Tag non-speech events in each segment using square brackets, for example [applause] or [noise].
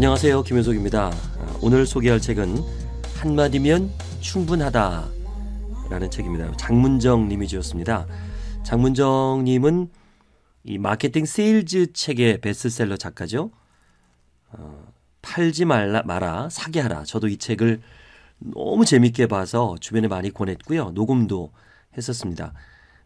안녕하세요. 김현석입니다. 오늘 소개할 책은 한마디면 충분하다 라는 책입니다. 장문정 님이 지었습니다. 장문정 님은 이 마케팅 세일즈 책의 베스트셀러 작가죠. 어, 팔지 말라, 마라, 사게 하라. 저도 이 책을 너무 재밌게 봐서 주변에 많이 권했고요. 녹음도 했었습니다.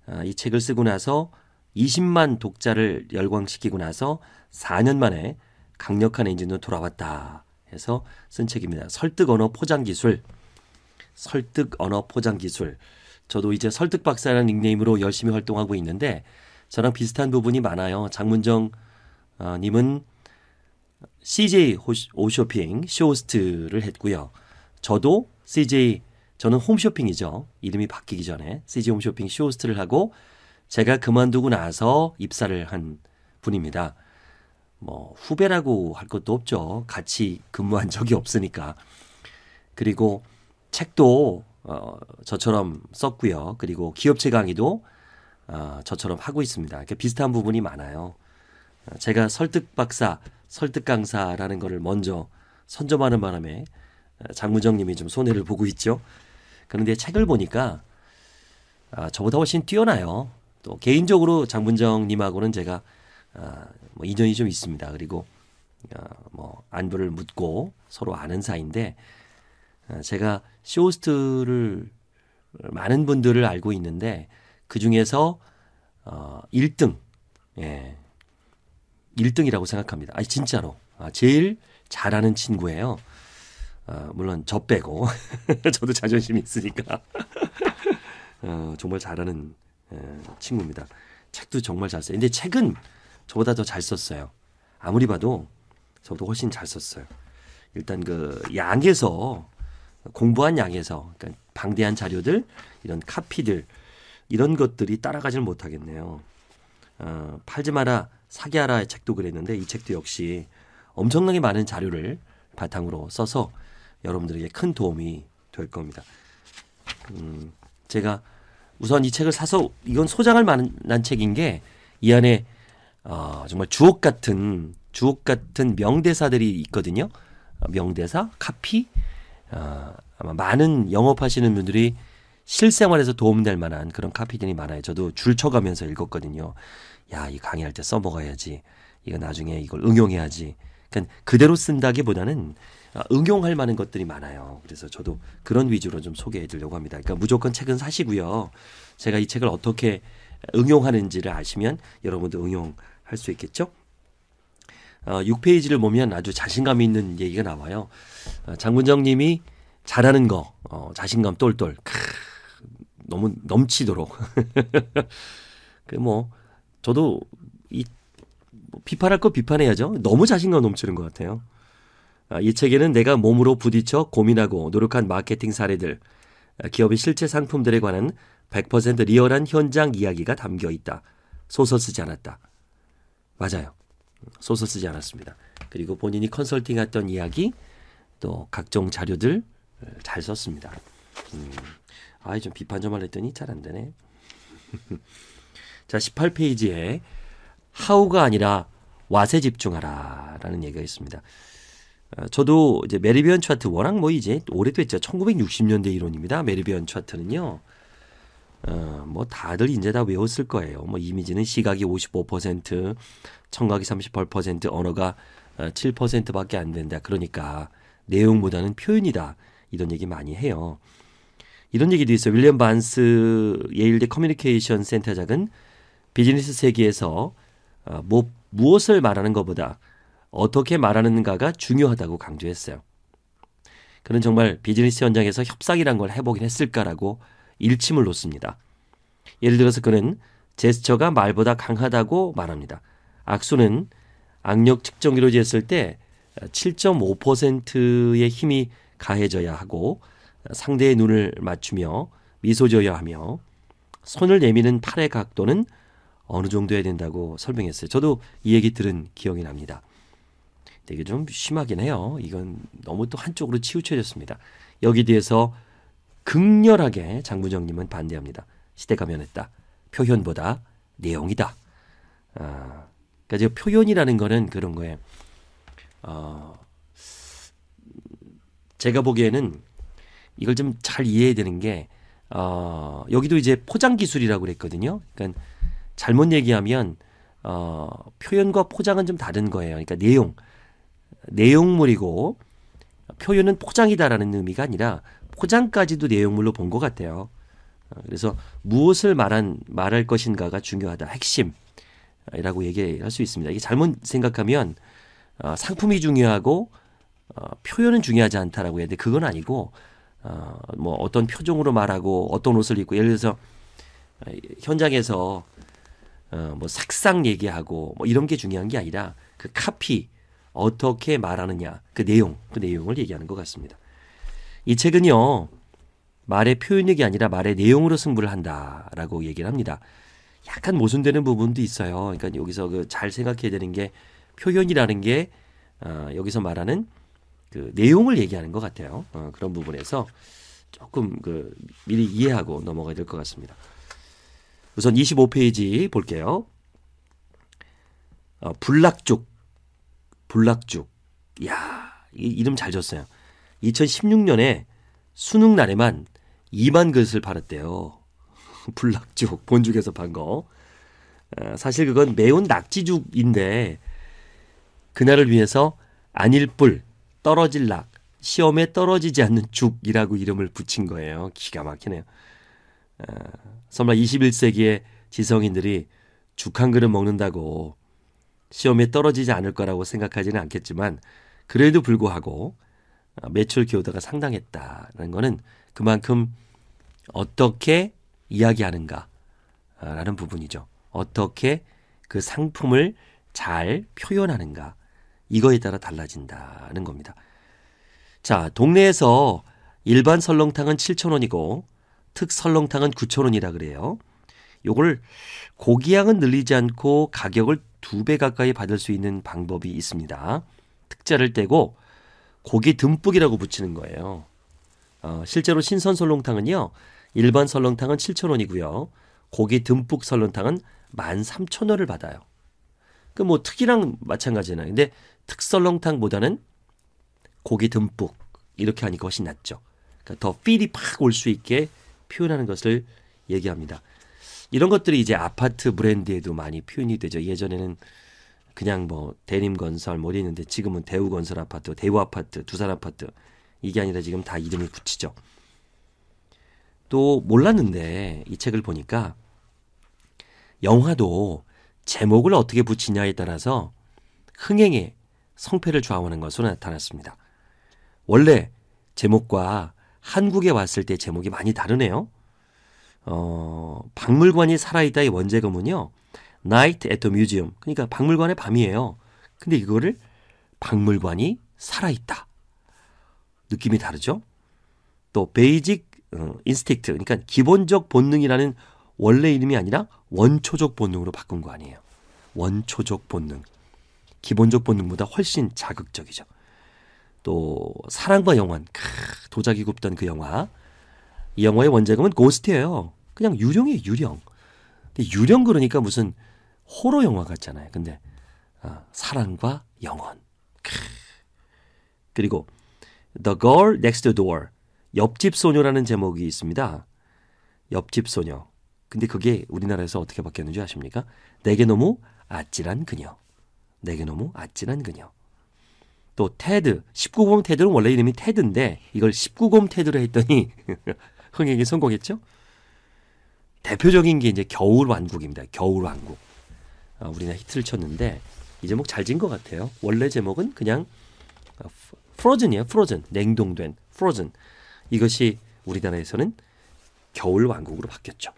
어, 이 책을 쓰고 나서 20만 독자를 열광시키고 나서 4년 만에 강력한 엔진으로 돌아왔다 해서 쓴 책입니다. 설득 언어 포장 기술. 설득 언어 포장 기술. 저도 이제 설득 박사라는 닉네임으로 열심히 활동하고 있는데 저랑 비슷한 부분이 많아요. 장문정 어, 님은 CJ 오쇼핑 쇼호스트를 했고요. 저도 CJ 저는 홈쇼핑이죠. 이름이 바뀌기 전에 CJ 홈쇼핑 쇼호스트를 하고 제가 그만두고 나서 입사를 한 분입니다. 뭐 후배라고 할 것도 없죠. 같이 근무한 적이 없으니까. 그리고 책도 어, 저처럼 썼고요. 그리고 기업체 강의도 어, 저처럼 하고 있습니다. 비슷한 부분이 많아요. 어, 제가 설득 박사, 설득 강사라는 것을 먼저 선점하는 바람에 어, 장무정님이 좀 손해를 보고 있죠. 그런데 책을 보니까 아, 저보다 훨씬 뛰어나요. 또 개인적으로 장문정님하고는 제가 아, 뭐 이전이 좀 있습니다. 그리고 어, 뭐 안부를 묻고 서로 아는 사이인데 어, 제가 쇼호스트를 많은 분들을 알고 있는데 그 중에서 어 1등 예. 1등이라고 생각합니다. 아 진짜로. 아, 제일 잘하는 친구예요. 어, 물론 저 빼고 [laughs] 저도 자존심이 있으니까 [laughs] 어, 정말 잘하는 어, 친구입니다. 책도 정말 잘 써요. 근데 책은 저보다 더 잘 썼어요. 아무리 봐도 저보다 훨씬 잘 썼어요. 일단 그 양에서 공부한 양에서 그러니까 방대한 자료들 이런 카피들 이런 것들이 따라가질 못하겠네요. 어, 팔지 마라 사기 하라의 책도 그랬는데 이 책도 역시 엄청나게 많은 자료를 바탕으로 써서 여러분들에게 큰 도움이 될 겁니다. 음, 제가 우선 이 책을 사서 이건 소장을 만난 책인 게 이 안에 어, 정말 주옥 같은 주옥 같은 명대사들이 있거든요. 어, 명대사, 카피 어, 아마 많은 영업하시는 분들이 실생활에서 도움될 만한 그런 카피들이 많아요. 저도 줄 쳐가면서 읽었거든요. 야, 이 강의할 때 써먹어야지. 이거 나중에 이걸 응용해야지. 그러니까 그대로 쓴다기보다는 어, 응용할 만한 것들이 많아요. 그래서 저도 그런 위주로 좀 소개해 드리려고 합니다. 그러니까 무조건 책은 사시고요. 제가 이 책을 어떻게 응용하는지를 아시면 여러분도 응용 할수 있겠죠? 어, 6페이지를 보면 아주 자신감 있는 얘기가 나와요. 어, 장군정님이 잘하는 거, 어, 자신감 똘똘, 크, 너무 넘치도록. [laughs] 그뭐 저도 이 뭐, 비판할 거 비판해야죠. 너무 자신감 넘치는 것 같아요. 아, 이 책에는 내가 몸으로 부딪혀 고민하고 노력한 마케팅 사례들, 아, 기업의 실제 상품들에 관한 100% 리얼한 현장 이야기가 담겨 있다. 소설 쓰지 않았다. 맞아요. 소설 쓰지 않았습니다. 그리고 본인이 컨설팅했던 이야기 또 각종 자료들 어, 잘 썼습니다. 음, 아이 좀 비판 좀 하려 더니잘 안 되네. [laughs] 자 18페이지에 하우가 아니라 왓에 집중하라라는 얘기가 있습니다. 어, 저도 이제 메리비언 차트 워낙 뭐 이제 오래됐죠. 1960년대 이론입니다. 메리비언 차트는요. 어, 뭐 다들 이제 다 외웠을 거예요. 뭐 이미지는 시각이 55%, 청각이 38%, 언어가 7%밖에 어, 안 된다. 그러니까 내용보다는 표현이다. 이런 얘기 많이 해요. 이런 얘기도 있어요. 윌리엄 반스 예일대 커뮤니케이션 센터장은 비즈니스 세계에서 어, 뭐, 무엇을 말하는 것보다 어떻게 말하는가가 중요하다고 강조했어요. 그는 정말 비즈니스 현장에서 협상이란 걸 해보긴 했을까라고 일침을 놓습니다. 예를 들어서 그는 제스처가 말보다 강하다고 말합니다. 악수는 악력 측정기로 었을때 7.5%의 힘이 가해져야 하고 상대의 눈을 맞추며 미소 져야 하며 손을 내미는 팔의 각도는 어느 정도야 된다고 설명했어요. 저도 이 얘기 들은 기억이 납니다. 되게 좀 심하긴 해요. 이건 너무 또 한쪽으로 치우쳐졌습니다. 여기 대해서 극렬하게 장부정님은 반대합니다. 시대가 변했다. 표현보다 내용이다. 아, 그러니까 이제 표현이라는 거는 그런 거에 어, 제가 보기에는 이걸 좀 잘 이해해야 되는 게 어, 여기도 이제 포장 기술이라고 그랬거든요. 그러니까 잘못 얘기하면 어, 표현과 포장은 좀 다른 거예요. 그러니까 내용 내용물이고 표현은 포장이다라는 의미가 아니라 포장까지도 내용물로 본 것 같아요. 어, 그래서 무엇을 말한 말할 것인가가 중요하다 핵심이라고 어, 얘기할 수 있습니다. 이게 잘못 생각하면 어, 상품이 중요하고 어, 표현은 중요하지 않다라고 해야 돼. 그건 아니고 어, 뭐 어떤 표정으로 말하고 어떤 옷을 입고 예를 들어서 어, 현장에서 어, 뭐 삭상 얘기하고 뭐 이런 게 중요한 게 아니라 그 카피 어떻게 말하느냐 그 내용 그 내용을 얘기하는 것 같습니다. 이 책은요, 말의 표현력이 아니라 말의 내용으로 승부를 한다라고 얘기를 합니다. 약간 모순되는 부분도 있어요. 그러니까 여기서 그잘 생각해야 되는 게 표현이라는 게 어, 여기서 말하는 그 내용을 얘기하는 것 같아요. 어, 그런 부분에서 조금 그 미리 이해하고 넘어가야 될 것 같습니다. 우선 25페이지 볼게요. 어, 불락죽, 불락죽. 야, 이 이름 잘 줬어요. 2016년에 수능 날에만 2만 그릇을 팔았대요. [laughs] 불낙죽, 본죽에서 판 거. 아, 사실 그건 매운 낙지죽인데 그날을 위해서 아닐 뿔, 떨어질 낙, 시험에 떨어지지 않는 죽이라고 이름을 붙인 거예요. 기가 막히네요. 아, 설 21세기의 지성인들이 죽 한 그릇 먹는다고 시험에 떨어지지 않을 거라고 생각하지는 않겠지만 그래도 불구하고 어, 매출 기여도가 상당했다라는 거는 그만큼 어떻게 이야기하는가라는 어, 부분이죠. 어떻게 그 상품을 잘 표현하는가 이거에 따라 달라진다는 겁니다. 자, 동네에서 일반 설렁탕은 7,000원이고 특 설렁탕은 9,000원이라 그래요. 요걸 고기양은 늘리지 않고 가격을 두 배 가까이 받을 수 있는 방법이 있습니다. 특자를 떼고 고기 듬뿍이라고 붙이는 거예요. 어, 실제로 신선 설렁탕은요. 일반 설렁탕은 7,000원이고요. 고기 듬뿍 설렁탕은 13,000원을 받아요. 그 뭐 특이랑 마찬가지요 근데 특설렁탕보다는 고기 듬뿍 이렇게 하니까 훨씬 낫죠. 그러니까 더 필이 팍 올 수 있게 표현하는 것을 얘기합니다. 이런 것들이 이제 아파트 브랜드에도 많이 표현이 되죠. 예전에는 그냥 뭐 대림건설 뭐 있는데 지금은 대우건설 아파트, 대우 아파트, 두산 아파트 이게 아니라 지금 다이름이 붙이죠. 또 몰랐는데 이 책을 보니까 영화도 제목을 어떻게 붙이냐에 따라서 흥행의 성패를 좌우하는 것으로 나타났습니다. 원래 제목과 한국에 왔을 때 제목이 많이 다르네요. 어, 박물관이 살아있다의 원제금은요, night at the museum. 그러니까 박물관의 밤이에요. 근데 이거를 박물관이 살아있다. 느낌이 다르죠? 또 베이직 인스틱트 어, 그러니까 기본적 본능이라는 원래 이름이 아니라 원초적 본능으로 바꾼 거 아니에요. 원초적 본능. 기본적 본능보다 훨씬 자극적이죠. 또 사랑과 영원. 크, 도자기 굽던 그 영화. 이 영화의 원작은 고스트예요. 그냥 유령이에요, 유령. 근데 유령 그러니까 무슨 호러 영화 같잖아요. 근데 어, 사랑과 영혼. 크 그리고 The Girl Next Door 옆집 소녀라는 제목이 있습니다. 옆집 소녀. 근데 그게 우리나라에서 어떻게 바뀌었는지 아십니까? 내게 너무 아찔한 그녀. 내게 너무 아찔한 그녀. 또 테드 19곰 테드는 원래 이름이 테드인데 이걸 19곰 테드로 했더니 [laughs] 흥행에 성공했죠. 대표적인 게 이제 겨울 왕국입니다. 겨울 왕국. 어, 우리나라 히트를 쳤는데 이 제목 잘 진 것 같아요. 원래 제목은 그냥 어, 프로즌이에요. 프로즌 냉동된 프로즌 이것이 우리나라에서는 겨울 왕국으로 바뀌었죠.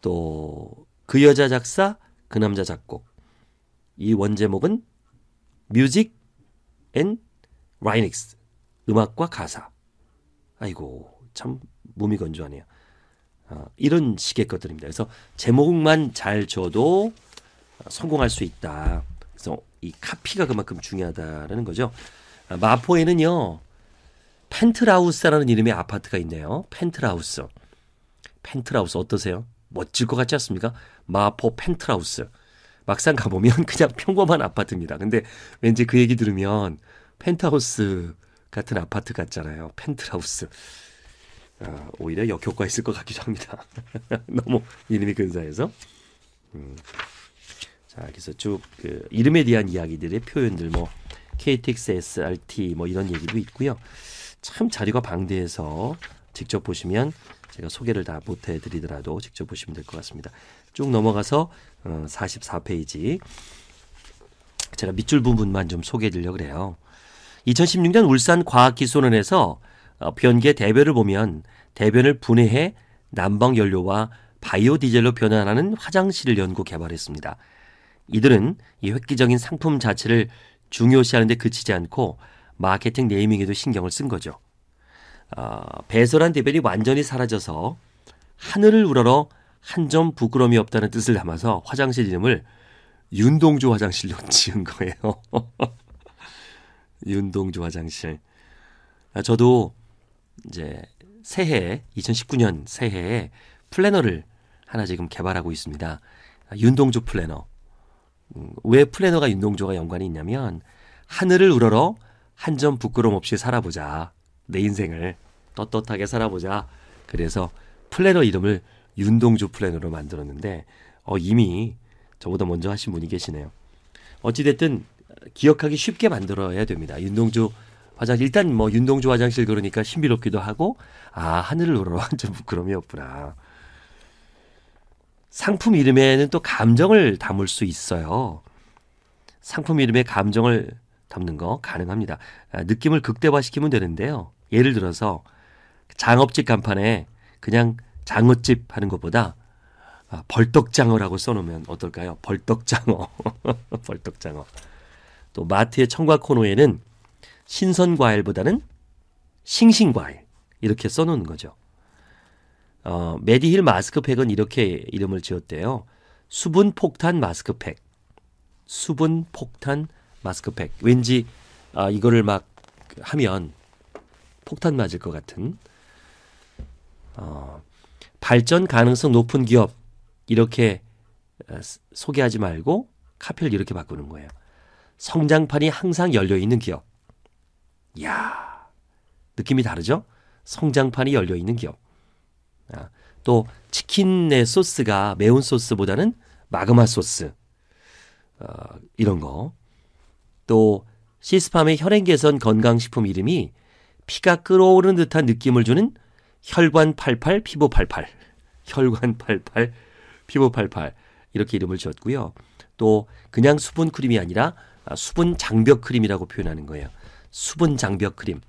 또 그 여자 작사 그 남자 작곡 이 원제목은 뮤직 앤 라이닉스 음악과 가사 아이고 참 몸이 건조하네요. 아, 이런 식의 것들입니다. 그래서 제목만 잘 줘도 성공할 수 있다. 그래서 이 카피가 그만큼 중요하다라는 거죠. 아, 마포에는요 펜트라우스라는 이름의 아파트가 있네요. 펜트라우스. 펜트라우스 어떠세요? 멋질 것 같지 않습니까? 마포 펜트라우스. 막상 가보면 [laughs] 그냥 평범한 아파트입니다. 근데 왠지 그 얘기 들으면 펜트하우스 같은 아파트 같잖아요. 펜트라우스 아, 오히려 역효과 있을 것 같기도 합니다. [laughs] 너무 이름이 근사해서. 음. 자, 그래서 쭉 그 이름에 대한 이야기들의 표현들 뭐 KTX SRT 뭐 이런 얘기도 있고요. 참 자료가 방대해서 직접 보시면 제가 소개를 다 못해 드리더라도 직접 보시면 될 것 같습니다. 쭉 넘어가서 44페이지 어, 제가 밑줄 부분만 좀 소개해 드리려고 그요 2016년 울산 과학기술원에서 어, 변계 대회를 보면 대변을 분해해 난방 연료와 바이오 디젤로 변환하는 화장실을 연구 개발했습니다. 이들은 이 획기적인 상품 자체를 중요시하는 데 그치지 않고 마케팅 네이밍에도 신경을 쓴 거죠. 어, 배설한 대변이 완전히 사라져서 하늘을 우러러 한 점 부끄러움이 없다는 뜻을 담아서 화장실 이름을 윤동주 화장실로 [laughs] 지은 거예요. [laughs] 윤동주 화장실. 아, 저도 이제 새해 2019년 새해에 플래너를 하나 지금 개발하고 있습니다. 아, 윤동주 플래너. 음, 왜 플래너가 윤동주와 연관이 있냐면 하늘을 우러러 한 점 부끄럼 없이 살아보자. 내 인생을 떳떳하게 살아보자. 그래서 플래너 이름을 윤동주 플래너로 만들었는데 어, 이미 저보다 먼저 하신 분이 계시네요. 어찌됐든 기억하기 쉽게 만들어야 됩니다. 윤동주 화장 일단 뭐 윤동주 화장실 그러니까 신비롭기도 하고 아 하늘을 우러러 완전 부끄러움이 없구나. 상품 이름에는 또 감정을 담을 수 있어요. 상품 이름에 감정을 담는 거 가능합니다. 아, 느낌을 극대화시키면 되는데요. 예를 들어서 장업집 간판에 그냥 장어집 하는 것보다 아, 벌떡장어라고 써놓으면 어떨까요? 벌떡장어, [laughs] 벌떡장어. 또 마트의 청과 코너에는 신선 과일보다는 싱싱 과일 이렇게 써놓는 거죠. 어, 메디힐 마스크팩은 이렇게 이름을 지었대요. 수분 폭탄 마스크팩. 수분 폭탄 마스크팩. 왠지 아, 이거를 막 하면 폭탄 맞을 것 같은. 어, 발전 가능성 높은 기업 이렇게 어, 소개하지 말고 카피를 이렇게 바꾸는 거예요. 성장판이 항상 열려 있는 기업. 야 느낌이 다르죠? 성장판이 열려 있는 기업. 아, 또 치킨의 소스가 매운 소스보다는 마그마 소스 어, 이런 거. 또 시스팜의 혈행 개선 건강식품 이름이 피가 끓어오르는 듯한 느낌을 주는 혈관 88 피부 88 [laughs] 혈관 88 피부 88 이렇게 이름을 지었고요. 또 그냥 수분 크림이 아니라 아, 수분 장벽 크림이라고 표현하는 거예요. 수분 장벽 크림.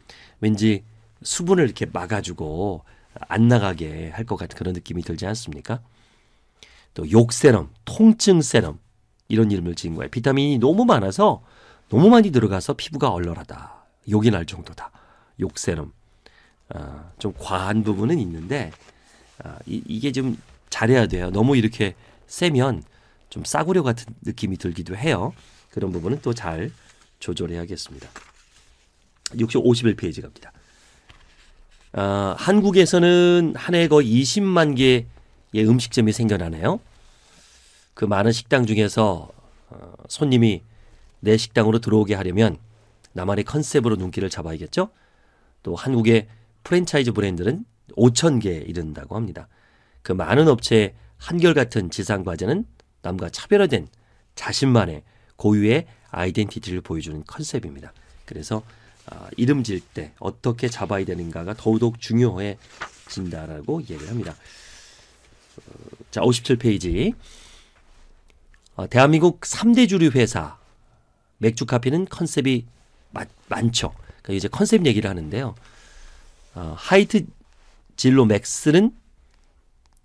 왠지 수분을 이렇게 막아주고 안 나가게 할 것 같은 그런 느낌이 들지 않습니까? 또 욕세럼, 통증 세럼 이런 이름을 지은 거예요. 비타민이 너무 많아서 너무 많이 들어가서 피부가 얼얼하다. 욕이 날 정도다. 욕세럼. 어, 아, 좀 과한 부분은 있는데 어, 이, 이게 좀 잘해야 돼요. 너무 이렇게 세면 좀 싸구려 같은 느낌이 들기도 해요. 그런 부분은 또 잘 조절해야겠습니다. 651페이지 갑니다. 어, 한국에서는 한 해 거의 20만 개의 음식점이 생겨나네요. 그 많은 식당 중에서 어, 손님이 내 식당으로 들어오게 하려면 나만의 컨셉으로 눈길을 잡아야겠죠. 또 한국의 프랜차이즈 브랜드는 5천 개에 이른다고 합니다. 그 많은 업체의 한결같은 지상 과제는 남과 차별화된 자신만의 고유의 아이덴티티를 보여주는 컨셉입니다. 그래서 아, 이름 질 때 어떻게 잡아야 되는가가 더더욱 중요해진다라고 얘기를 합니다. 어, 자, 57페이지. 어, 대한민국 3대 주류 회사 맥주 카피는 컨셉이 많, 많죠. 그러니까 이제 컨셉 얘기를 하는데요. 어, 하이트 진로 맥스는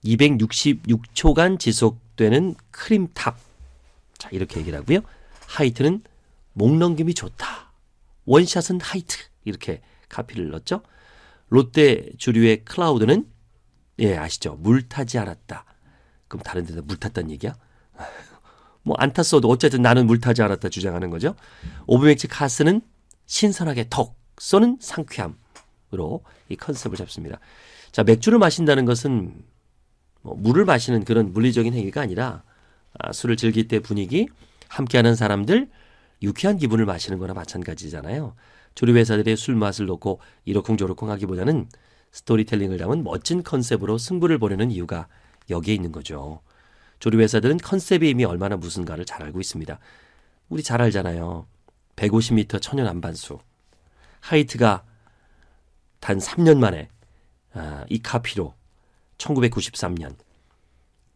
266초간 지속되는 크림탑. 자, 이렇게 얘기를 하고요. 하이트는 목 넘김이 좋다. 원샷은 하이트 이렇게 카피를 넣었죠. 롯데 주류의 클라우드는 예 아시죠 물 타지 않았다. 그럼 다른 데다 물 탔단 얘기야? [laughs] 뭐 안 탔어도 어쨌든 나는 물 타지 않았다 주장하는 거죠. 오브맥치 카스는 신선하게 턱 쏘는 상쾌함으로 이 컨셉을 잡습니다. 자 맥주를 마신다는 것은 뭐 물을 마시는 그런 물리적인 행위가 아니라 아, 술을 즐길 때 분위기, 함께하는 사람들, 유쾌한 기분을 마시는 거나 마찬가지잖아요. 조류 회사들의 술 맛을 놓고 이러쿵저러쿵 하기보다는 스토리텔링을 담은 멋진 컨셉으로 승부를 보려는 이유가 여기에 있는 거죠. 조류 회사들은 컨셉의 의미 얼마나 무슨가를 잘 알고 있습니다. 우리 잘 알잖아요. 150m 천연 안반수. 하이트가 단 3년 만에 아, 이 카피로 1993년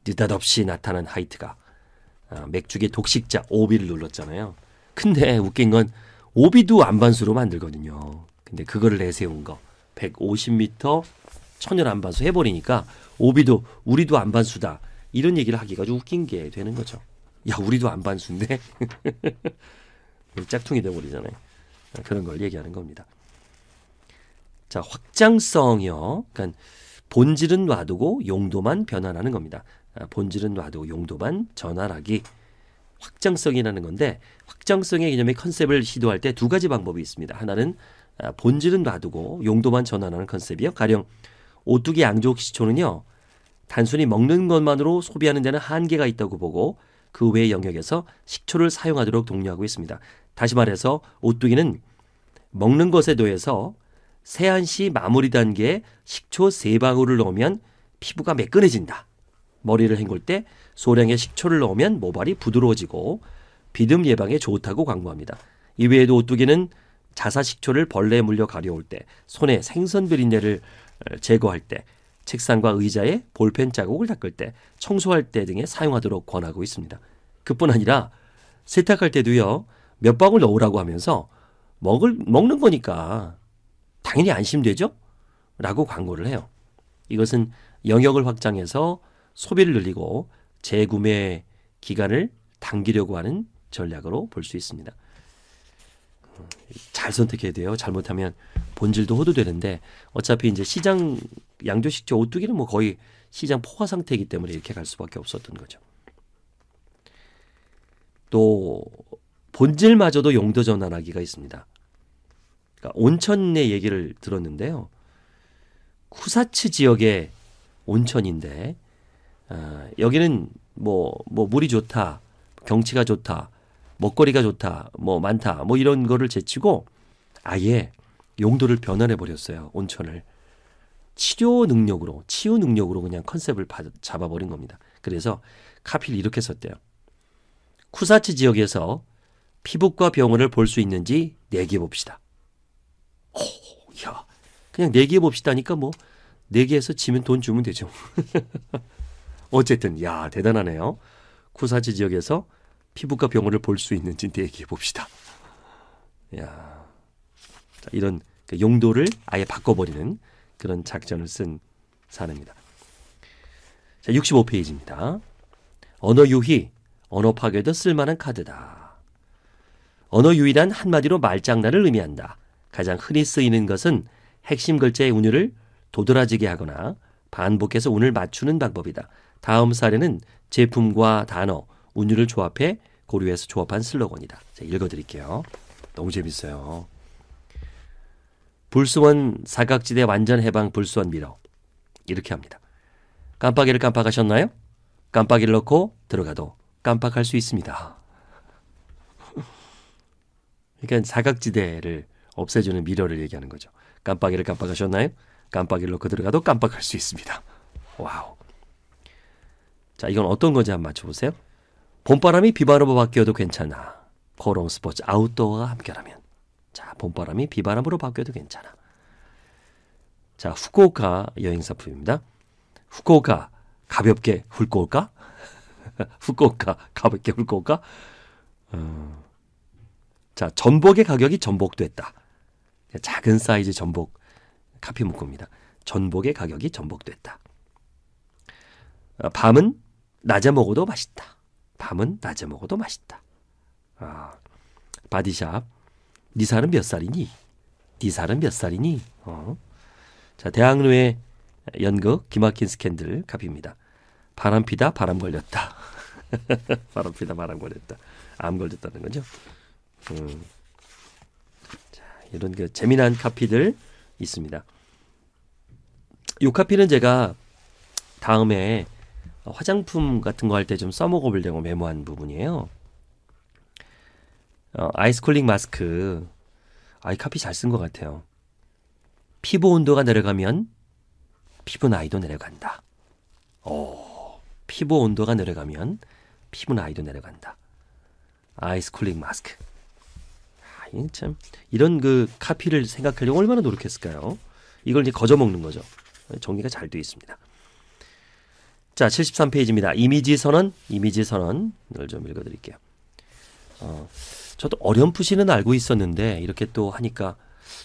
느닷없이 나타난 하이트가 아, 맥주계 독식자 오비를 눌렀잖아요. 근데 웃긴 건 오비도 안반수로 만들거든요. 근데 그거를 내세운 거 150m 천연 안반수 해버리니까 오비도 우리도 안반수다 이런 얘기를 하기가 좀 웃긴 게 되는 거죠. 야 우리도 안반수인데 [laughs] 짝퉁이 돼버리잖아요. 아, 그런 걸 얘기하는 겁니다. 자 확장성이요. 그러니까 본질은 놔두고 용도만 변환하는 겁니다. 아, 본질은 놔두고 용도만 전환하기. 확장성이라는 건데 확장성의 개념의 컨셉을 시도할 때 두 가지 방법이 있습니다. 하나는 아, 본질은 놔두고 용도만 전환하는 컨셉이요. 가령 오뚜기 양조 시초는요. 단순히 먹는 것만으로 소비하는 데는 한계가 있다고 보고 그 외의 영역에서 식초를 사용하도록 독려하고 있습니다. 다시 말해서 오뚜기는 먹는 것에 대해서 세안시 마무리 단계에 식초 세 방울을 넣으면 피부가 매끈해진다. 머리를 헹굴 때 소량의 식초를 넣으면 모발이 부드러워지고 비듬 예방에 좋다고 광고합니다. 이외에도 오뚜기는 자사 식초를 벌레에 물려 가려울 때, 손에 생선 비린내를 어, 제거할 때, 책상과 의자에 볼펜 자국을 닦을 때, 청소할 때 등에 사용하도록 권하고 있습니다. 그뿐 아니라 세탁할 때도요. 몇 방울 넣으라고 하면서 먹을 먹는 거니까 당연히 안심되죠? 라고 광고를 해요. 이것은 영역을 확장해서 소비를 늘리고 재구매 기간을 당기려고 하는 전략으로 볼 수 있습니다. 잘 선택해야 돼요. 잘못하면 본질도 호도되는데 어차피 이제 시장 양조식재 오뚜기는 뭐 거의 시장 포화 상태이기 때문에 이렇게 갈 수밖에 없었던 거죠. 또 본질마저도 용도 전환하기가 있습니다. 그러니까 온천의 얘기를 들었는데요. 쿠사츠 지역의 온천인데 어, 여기는 뭐, 뭐 물이 좋다, 경치가 좋다, 먹거리가 좋다, 뭐 많다, 뭐 이런 거를 제치고 아예 용도를 변환해 버렸어요. 온천을 치료 능력으로, 치유 능력으로 그냥 컨셉을 잡아 버린 겁니다. 그래서 카필이 이렇게 썼대요. 쿠사츠 지역에서 피부과 병원을 볼 수 있는지 내기해 봅시다. 오, 야, 그냥 내기해 봅시다니까 뭐 내기해서 지면 돈 주면 되죠. [laughs] 어쨌든 야 대단하네요. 쿠사지 지역에서 피부과 병원을 볼 수있는지 얘기해 봅시다. 야 자, 이런 그 용도를 아예 바꿔버리는 그런 작전을 쓴 사례입니다. 자, 65페이지입니다. 언어 유희, 언어 파괴도 쓸만한 카드다. 언어 유희란 한마디로 말장난을 의미한다. 가장 흔히 쓰이는 것은 핵심 글자의 운율을 도드라지게 하거나 반복해서 운을 맞추는 방법이다. 다음 사례는 제품과 단어, 운율을 조합해 고려해서 조합한 슬로건이다. 자, 읽어드릴게요. 너무 재밌어요. 불수원 사각지대 완전 해방 불수원 미러. 이렇게 합니다. 깜빡이를 깜빡하셨나요? 깜빡이를 넣고 들어가도 깜빡할 수 있습니다. 그러니까 사각지대를 없애주는 미러를 얘기하는 거죠. 깜빡이를 깜빡하셨나요? 깜빡이를 넣고 들어가도 깜빡할 수 있습니다. 와우. 자, 이건 어떤 건지 한번 맞춰보세요. 봄바람이 비바람으로 바뀌어도 괜찮아. 고롱 스포츠 아웃도어가 함께라면. 자, 봄바람이 비바람으로 바뀌어도 괜찮아. 자, 후쿠오카 여행사품입니다. 후쿠오카 가볍게 훑고 올까? [laughs] 후쿠오카 가볍게 훑고 올까? 어, 자, 전복의 가격이 전복됐다. 작은 사이즈 전복 카피 묶음입니다. 전복의 가격이 전복됐다. 아, 밤은 낮에 먹어도 맛있다. 밤은 낮에 먹어도 맛있다. 아, 바디샵. 네 살은 몇 살이니? 네 살은 몇 살이니? 어. 자, 대학로의 연극 기막힌 스캔들 갑입니다. 바람 피다 바람 걸렸다. [laughs] 바람 피다 바람 걸렸다. 암 걸렸다는 거죠. 음. 자, 이런 그 재미난 카피들 있습니다. 요 카피는 제가 다음에 화장품 같은 거 할 때 좀 써먹어보려고 메모한 부분이에요. 어, 아이스콜링 마스크. 아이 카피 잘 쓴 것 같아요. 피부 온도가 내려가면 피부 나이도 내려간다. 오, 어, 피부 온도가 내려가면 피부 나이도 내려간다. 아이스콜링 마스크. 아, 참 이런 그 카피를 생각하려고 얼마나 노력했을까요? 이걸 이제 거저 먹는 거죠. 정리가 잘 돼 있습니다. 자, 73페이지입니다. 이미지 선언, 이미지 선언을 좀 읽어드릴게요. 어, 저도 어렴풋이는 알고 있었는데 이렇게 또 하니까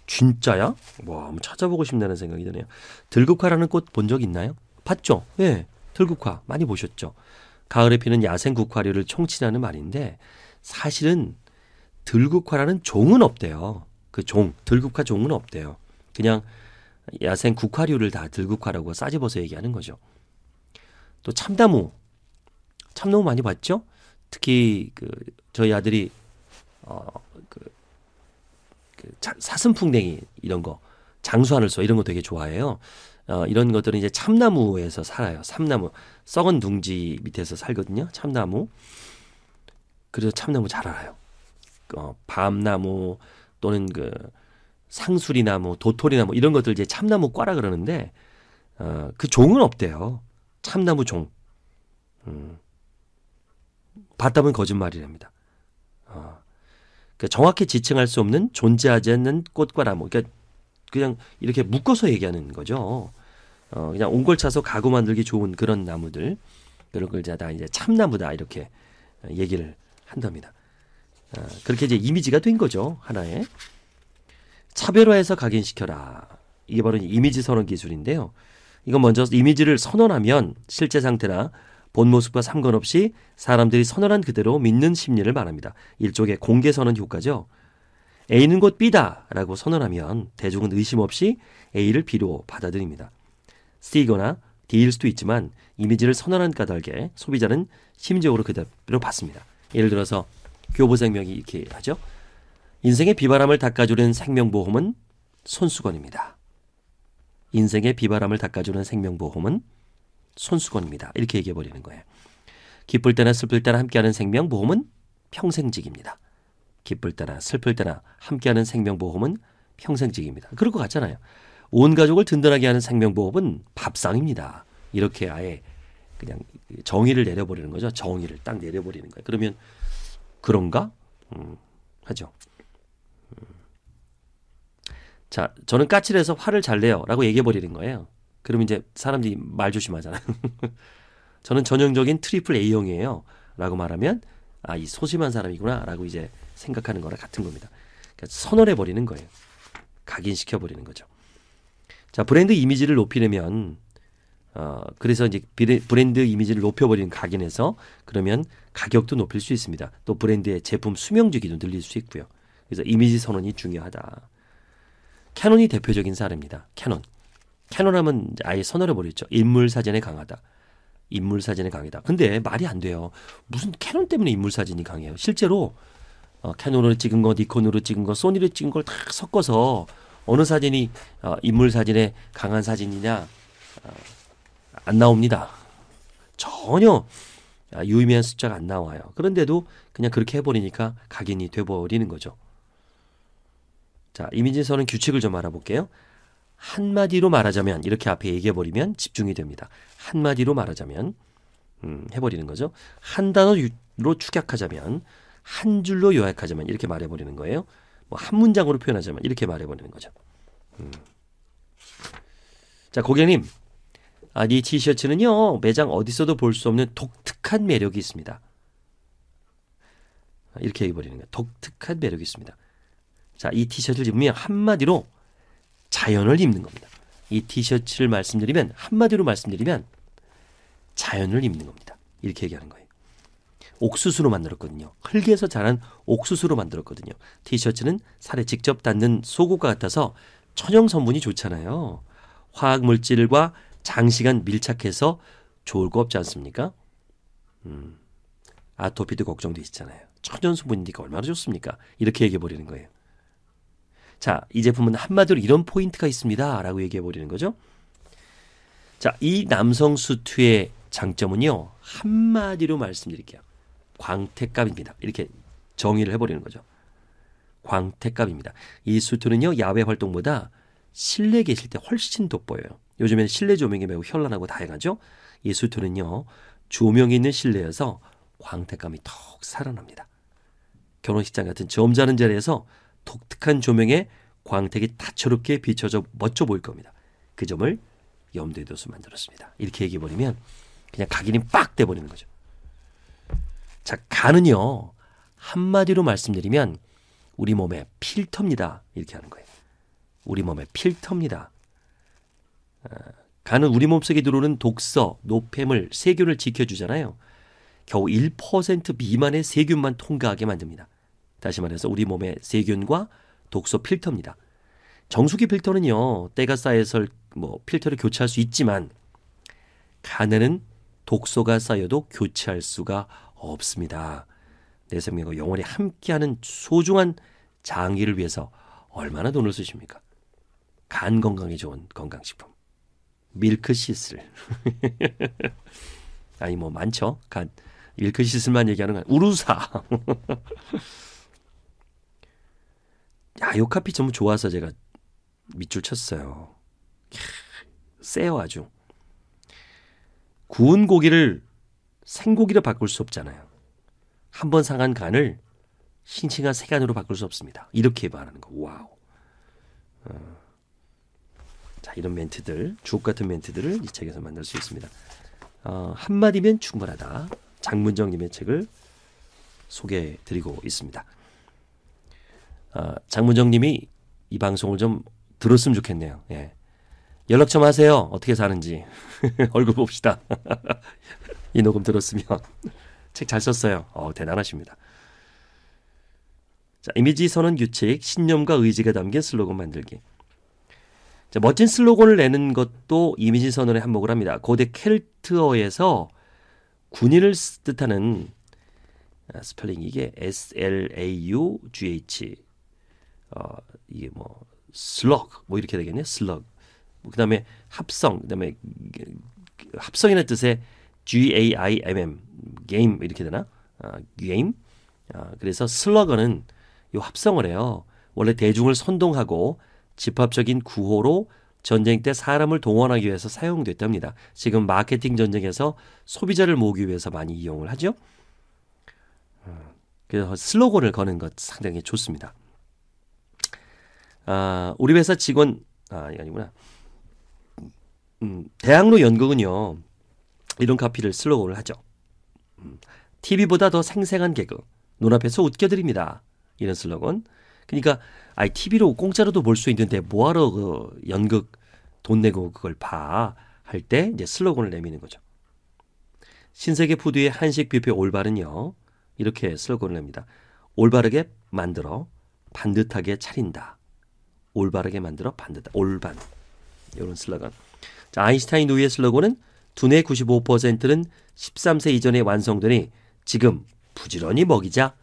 진짜야? 와, 한번 찾아보고 싶다는 생각이 드네요. 들국화라는 꽃 본 적 있나요? 봤죠? 예, 들국화 많이 보셨죠? 가을에 피는 야생 국화류를 총칭하는 말인데 사실은 들국화라는 종은 없대요. 그 종, 들국화 종은 없대요. 그냥 야생 국화류를 다 들국화라고 싸집어서 얘기하는 거죠. 또 참나무 참나무 많이 봤죠? 특히 그 저희 아들이 어그 그, 그 사슴풍뎅이 이런 거 장수하늘 소 이런 거 되게 좋아해요. 어, 이런 것들은 이제 참나무에서 살아요. 참나무 썩은 둥지 밑에서 살거든요. 참나무 그래서 참나무 잘 알아요. 어, 밤나무 또는 그 상수리나무, 도토리나무 이런 것들 이제 참나무과라 그러는데 어, 그 종은 없대요. 참나무 종. 음. 봤다면 거짓말이랍니다. 어. 그러니까 정확히 지칭할 수 없는 존재하지 않는 꽃과 나무. 그러니까 그냥 이렇게 묶어서 얘기하는 거죠. 어, 그냥 옹골 차서 가구 만들기 좋은 그런 나무들 그런 걸다 이제 참나무다 이렇게 얘기를 한답니다. 어, 그렇게 이제 이미지가 된 거죠 하나의 차별화해서 각인시켜라. 이게 바로 이미지 선언 기술인데요. 이거 먼저 이미지를 선언하면 실제 상태나 본 모습과 상관없이 사람들이 선언한 그대로 믿는 심리를 말합니다. 일종의 공개 선언 효과죠. A는 곧 B다라고 선언하면 대중은 의심 없이 A를 B로 받아들입니다. C거나 D일 수도 있지만 이미지를 선언한 까닭에 소비자는 심적으로 그대로 받습니다. 예를 들어서 교보생명이 이렇게 하죠. 인생의 비바람을 닦아주는 생명보험은 손수건입니다. 인생의 비바람을 닦아주는 생명보험은 손수건입니다. 이렇게 얘기해 버리는 거예요. 기쁠 때나 슬플 때나 함께하는 생명보험은 평생직입니다. 기쁠 때나 슬플 때나 함께하는 생명보험은 평생직입니다. 그럴 것 같잖아요. 온 가족을 든든하게 하는 생명보험은 밥상입니다. 이렇게 아예 그냥 정의를 내려버리는 거죠. 정의를 딱 내려버리는 거예요. 그러면 그런가? 음, 하죠. 자, 저는 까칠해서 화를 잘 내요라고 얘기해 버리는 거예요. 그럼 이제 사람들이 말 조심하잖아요. [laughs] 저는 전형적인 트리플 A형이에요라고 말하면 아, 이 소심한 사람이구나라고 이제 생각하는 거랑 같은 겁니다. 그러니까 선언해 버리는 거예요. 각인시켜 버리는 거죠. 자, 브랜드 이미지를 높이려면 어, 그래서 이제 브랜드 이미지를 높여버리는 각인에서 그러면 가격도 높일 수 있습니다. 또 브랜드의 제품 수명주기도 늘릴 수 있고요. 그래서 이미지 선언이 중요하다. 캐논이 대표적인 사례입니다. 캐논. 캐논 하면 아예 선언해 버렸죠. 인물 사진에 강하다. 인물 사진에 강하다. 근데 말이 안 돼요. 무슨 캐논 때문에 인물 사진이 강해요. 실제로 어, 캐논으로 찍은 거, 니콘으로 찍은 거, 소니로 찍은 걸 다 섞어서 어느 사진이 어, 인물 사진에 강한 사진이냐 어, 안 나옵니다. 전혀 아, 유의미한 숫자가 안 나와요. 그런데도 그냥 그렇게 해버리니까 각인이 돼버리는 거죠. 자, 이미지에서는 규칙을 좀 알아볼게요. 한마디로 말하자면 이렇게 앞에 얘기해 버리면 집중이 됩니다. 한마디로 말하자면 음, 해버리는 거죠. 한 단어로 축약하자면 한 줄로 요약하자면 이렇게 말해 버리는 거예요. 뭐 한 문장으로 표현하자면 이렇게 말해 버리는 거죠. 음. 자 고객님, 아, 이 네 티셔츠는요 매장 어디서도 볼 수 없는 독특한 매력이 있습니다. 아, 이렇게 얘기해 버리는 거예요. 독특한 매력이 있습니다. 자, 이 티셔츠를 입으면 한마디로 자연을 입는 겁니다. 이 티셔츠를 말씀드리면 한마디로 말씀드리면 자연을 입는 겁니다. 이렇게 얘기하는 거예요. 옥수수로 만들었거든요. 흙에서 자란 옥수수로 만들었거든요. 티셔츠는 살에 직접 닿는 소고가 같아서 천연 성분이 좋잖아요. 화학 물질과 장시간 밀착해서 좋을 거 없지 않습니까? 음, 아토피도 걱정되시잖아요. 천연 성분이니까 얼마나 좋습니까? 이렇게 얘기해 버리는 거예요. 자, 이 제품은 한마디로 이런 포인트가 있습니다. 라고 얘기해 버리는 거죠. 자, 이 남성 수트의 장점은요. 한마디로 말씀드릴게요. 광택값입니다. 이렇게 정의를 해버리는 거죠. 광택값입니다. 이 수트는요. 야외 활동보다 실내 계실 때 훨씬 돋보여요. 요즘엔 실내 조명이 매우 현란하고 다양하죠. 이 수트는요. 조명이 있는 실내에서 광택감이 턱 살아납니다. 결혼식장 같은 점잖은 자리에서 독특한 조명에 광택이 다채롭게 비춰져 멋져 보일 겁니다. 그 점을 염두에 둬서 만들었습니다. 이렇게 얘기해버리면 그냥 각인이 빡 돼버리는 거죠. 자, 간은요. 한마디로 말씀드리면 우리 몸의 필터입니다. 이렇게 하는 거예요. 우리 몸의 필터입니다. 아, 간은 우리 몸속에 들어오는 독서, 노폐물, 세균을 지켜주잖아요. 겨우 1% 미만의 세균만 통과하게 만듭니다. 다시 말해서 우리 몸의 세균과 독소 필터입니다. 정수기 필터는요, 때가 쌓여서 뭐 필터를 교체할 수 있지만 간에는 독소가 쌓여도 교체할 수가 없습니다. 내 생명과 영원히 함께하는 소중한 장기를 위해서 얼마나 돈을 쓰십니까? 간 건강에 좋은 건강식품. 밀크시슬. [laughs] 아니 뭐 많죠. 간 밀크시슬만 얘기하는 건 우루사. [laughs] 야, 요 카피 전부 좋아서 제가 밑줄 쳤어요. 세요 아주. 구운 고기를 생고기로 바꿀 수 없잖아요. 한 번 상한 간을 싱싱한 새간으로 바꿀 수 없습니다. 이렇게 말하는 거. 와우. 어. 자, 이런 멘트들, 주옥 같은 멘트들을 이 책에서 만날 수 있습니다. 어, 한마디면 충분하다. 장문정님의 책을 소개해드리고 있습니다. 어, 장문정님이 이 방송을 좀 들었으면 좋겠네요. 예. 연락 좀 하세요. 어떻게 사는지 [laughs] 얼굴 봅시다. [laughs] 이 녹음 들었으면 [laughs] 책 잘 썼어요. 어, 대단하십니다. 자, 이미지 선언 규칙, 신념과 의지가 담긴 슬로건 만들기. 자, 멋진 슬로건을 내는 것도 이미지 선언의 한몫을 합니다. 고대 켈트어에서 군인을 뜻하는 아, 스펠링 이게 S L A U G H 어, 이게 뭐 슬럭 뭐 이렇게 되겠네요. 슬럭. 뭐 그다음에 합성, 그다음에 그, 그 합성이라는 뜻의 G A I M M 게임 이렇게 되나? 아, 게임. 아, 그래서 슬러건는이 합성을 해요. 원래 대중을 선동하고 집합적인 구호로 전쟁 때 사람을 동원하기 위해서 사용됐답니다. 지금 마케팅 전쟁에서 소비자를 모으기 위해서 많이 이용을 하죠. 아, 그래서 슬로건을 거는 것 상당히 좋습니다. 아, 우리 회사 직원 아, 아니구나. 음, 대학로 연극은요. 이런 카피를 슬로건을 하죠. 음, TV보다 더 생생한 개그. 눈앞에서 웃겨드립니다. 이런 슬로건. 그러니까 아이 TV로 공짜로도 볼 수 있는데 뭐하러 그 연극 돈 내고 그걸 봐 할 때 이제 슬로건을 내미는 거죠. 신세계 푸드의 한식 뷔페 올바른요 이렇게 슬로건을 냅니다. 올바르게 만들어 반듯하게 차린다. 올바르게 만들어 반드다. 올반. 이런 슬러건 자, 아인슈타인 노이의 슬러건은 두뇌 95%는 13세 이전에 완성되니 지금 부지런히 먹이자.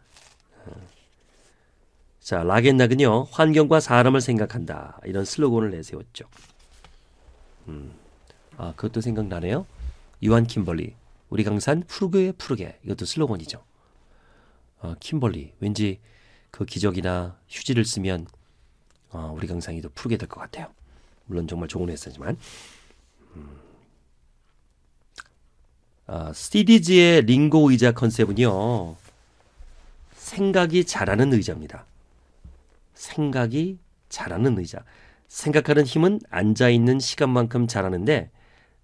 자, 라겐락은요, 환경과 사람을 생각한다. 이런 슬로건을 내세웠죠. 음. 아, 그것도 생각나네요. 이완 킴벌리. 우리 강산 푸르게 푸르게. 이것도 슬로건이죠. 아, 킴벌리. 왠지 그 기적이나 휴지를 쓰면 어, 우리 강상이도 풀게 될 것 같아요. 물론 정말 좋은 회사지만 음. 아, CDG의 링고 의자 컨셉은요. 생각이 잘하는 의자입니다. 생각이 잘하는 의자. 생각하는 힘은 앉아있는 시간만큼 잘하는데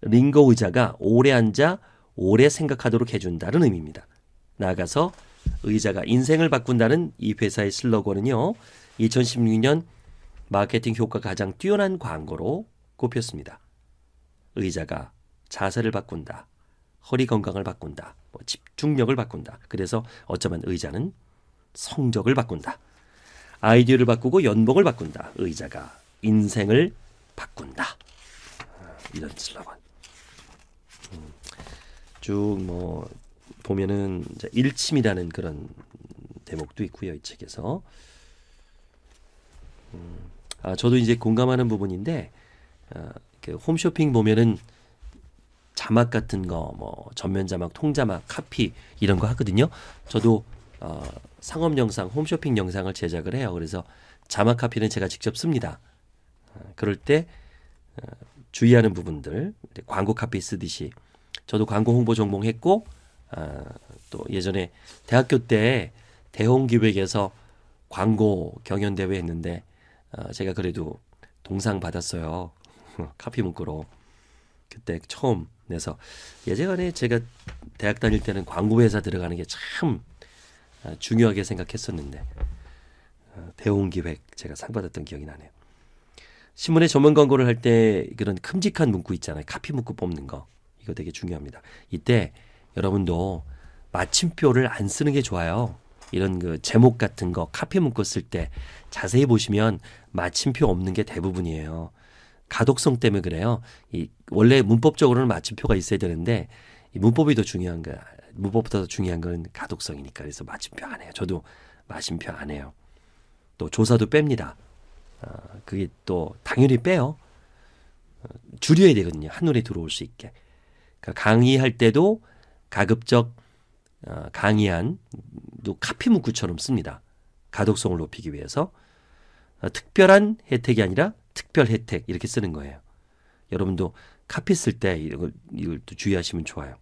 링거 의자가 오래 앉아 오래 생각하도록 해준다는 의미입니다. 나아가서 의자가 인생을 바꾼다는 이 회사의 슬로건은요. 2016년 마케팅 효과가 가장 뛰어난 광고로 꼽혔습니다. 의자가 자세를 바꾼다. 허리 건강을 바꾼다. 뭐 집중력을 바꾼다. 그래서 어쩌면 의자는 성적을 바꾼다. 아이디어를 바꾸고 연봉을 바꾼다. 의자가 인생을 바꾼다. 아, 이런 슬로건. 음, 쭉뭐 보면은 일침이라는 그런 대목도 있고요 이 책에서. 음, 아, 저도 이제 공감하는 부분인데 어, 홈쇼핑 보면은 자막 같은 거, 뭐 전면 자막, 통자막, 카피 이런 거 하거든요. 저도 어, 상업 영상, 홈쇼핑 영상을 제작을 해요. 그래서 자막 카피는 제가 직접 씁니다. 아, 그럴 때 어, 주의하는 부분들, 광고 카피 쓰듯이 저도 광고 홍보 전공했고 어, 아, 또 예전에 대학교 때 대홍 기획에서 광고 경연 대회 했는데 어, 제가 그래도 동상 받았어요. [laughs] 카피 문구로 그때 처음 내서 예전에 제가 대학 다닐 때는 광고회사 들어가는 게참 어, 중요하게 생각했었는데 대홍기획 어, 제가 상 받았던 기억이 나네요. 신문에 전문 광고를 할 때 그런 큼직한 문구 있잖아요. 카피 문구 뽑는 거 이거 되게 중요합니다. 이때 여러분도 마침표를 안 쓰는 게 좋아요. 이런 그 제목 같은 거 카피 문구 쓸때 자세히 보시면 마침표 없는 게 대부분이에요. 가독성 때문에 그래요. 이 원래 문법적으로는 마침표가 있어야 되는데 이 문법이 더 중요한 거 문법보다 더 중요한 건 가독성이니까 그래서 마침표 안 해요. 저도 마침표 안 해요. 또 조사도 뺍니다. 어, 그게 또 당연히 빼요. 어, 줄여야 되거든요. 한눈에 들어올 수 있게. 그러니까 강의할 때도 가급적 어, 강의한 또 카피 문구처럼 씁니다. 가독성을 높이기 위해서 어, 특별한 혜택이 아니라 특별 혜택 이렇게 쓰는 거예요. 여러분도 카피 쓸 때 이걸, 이걸 또 주의하시면 좋아요.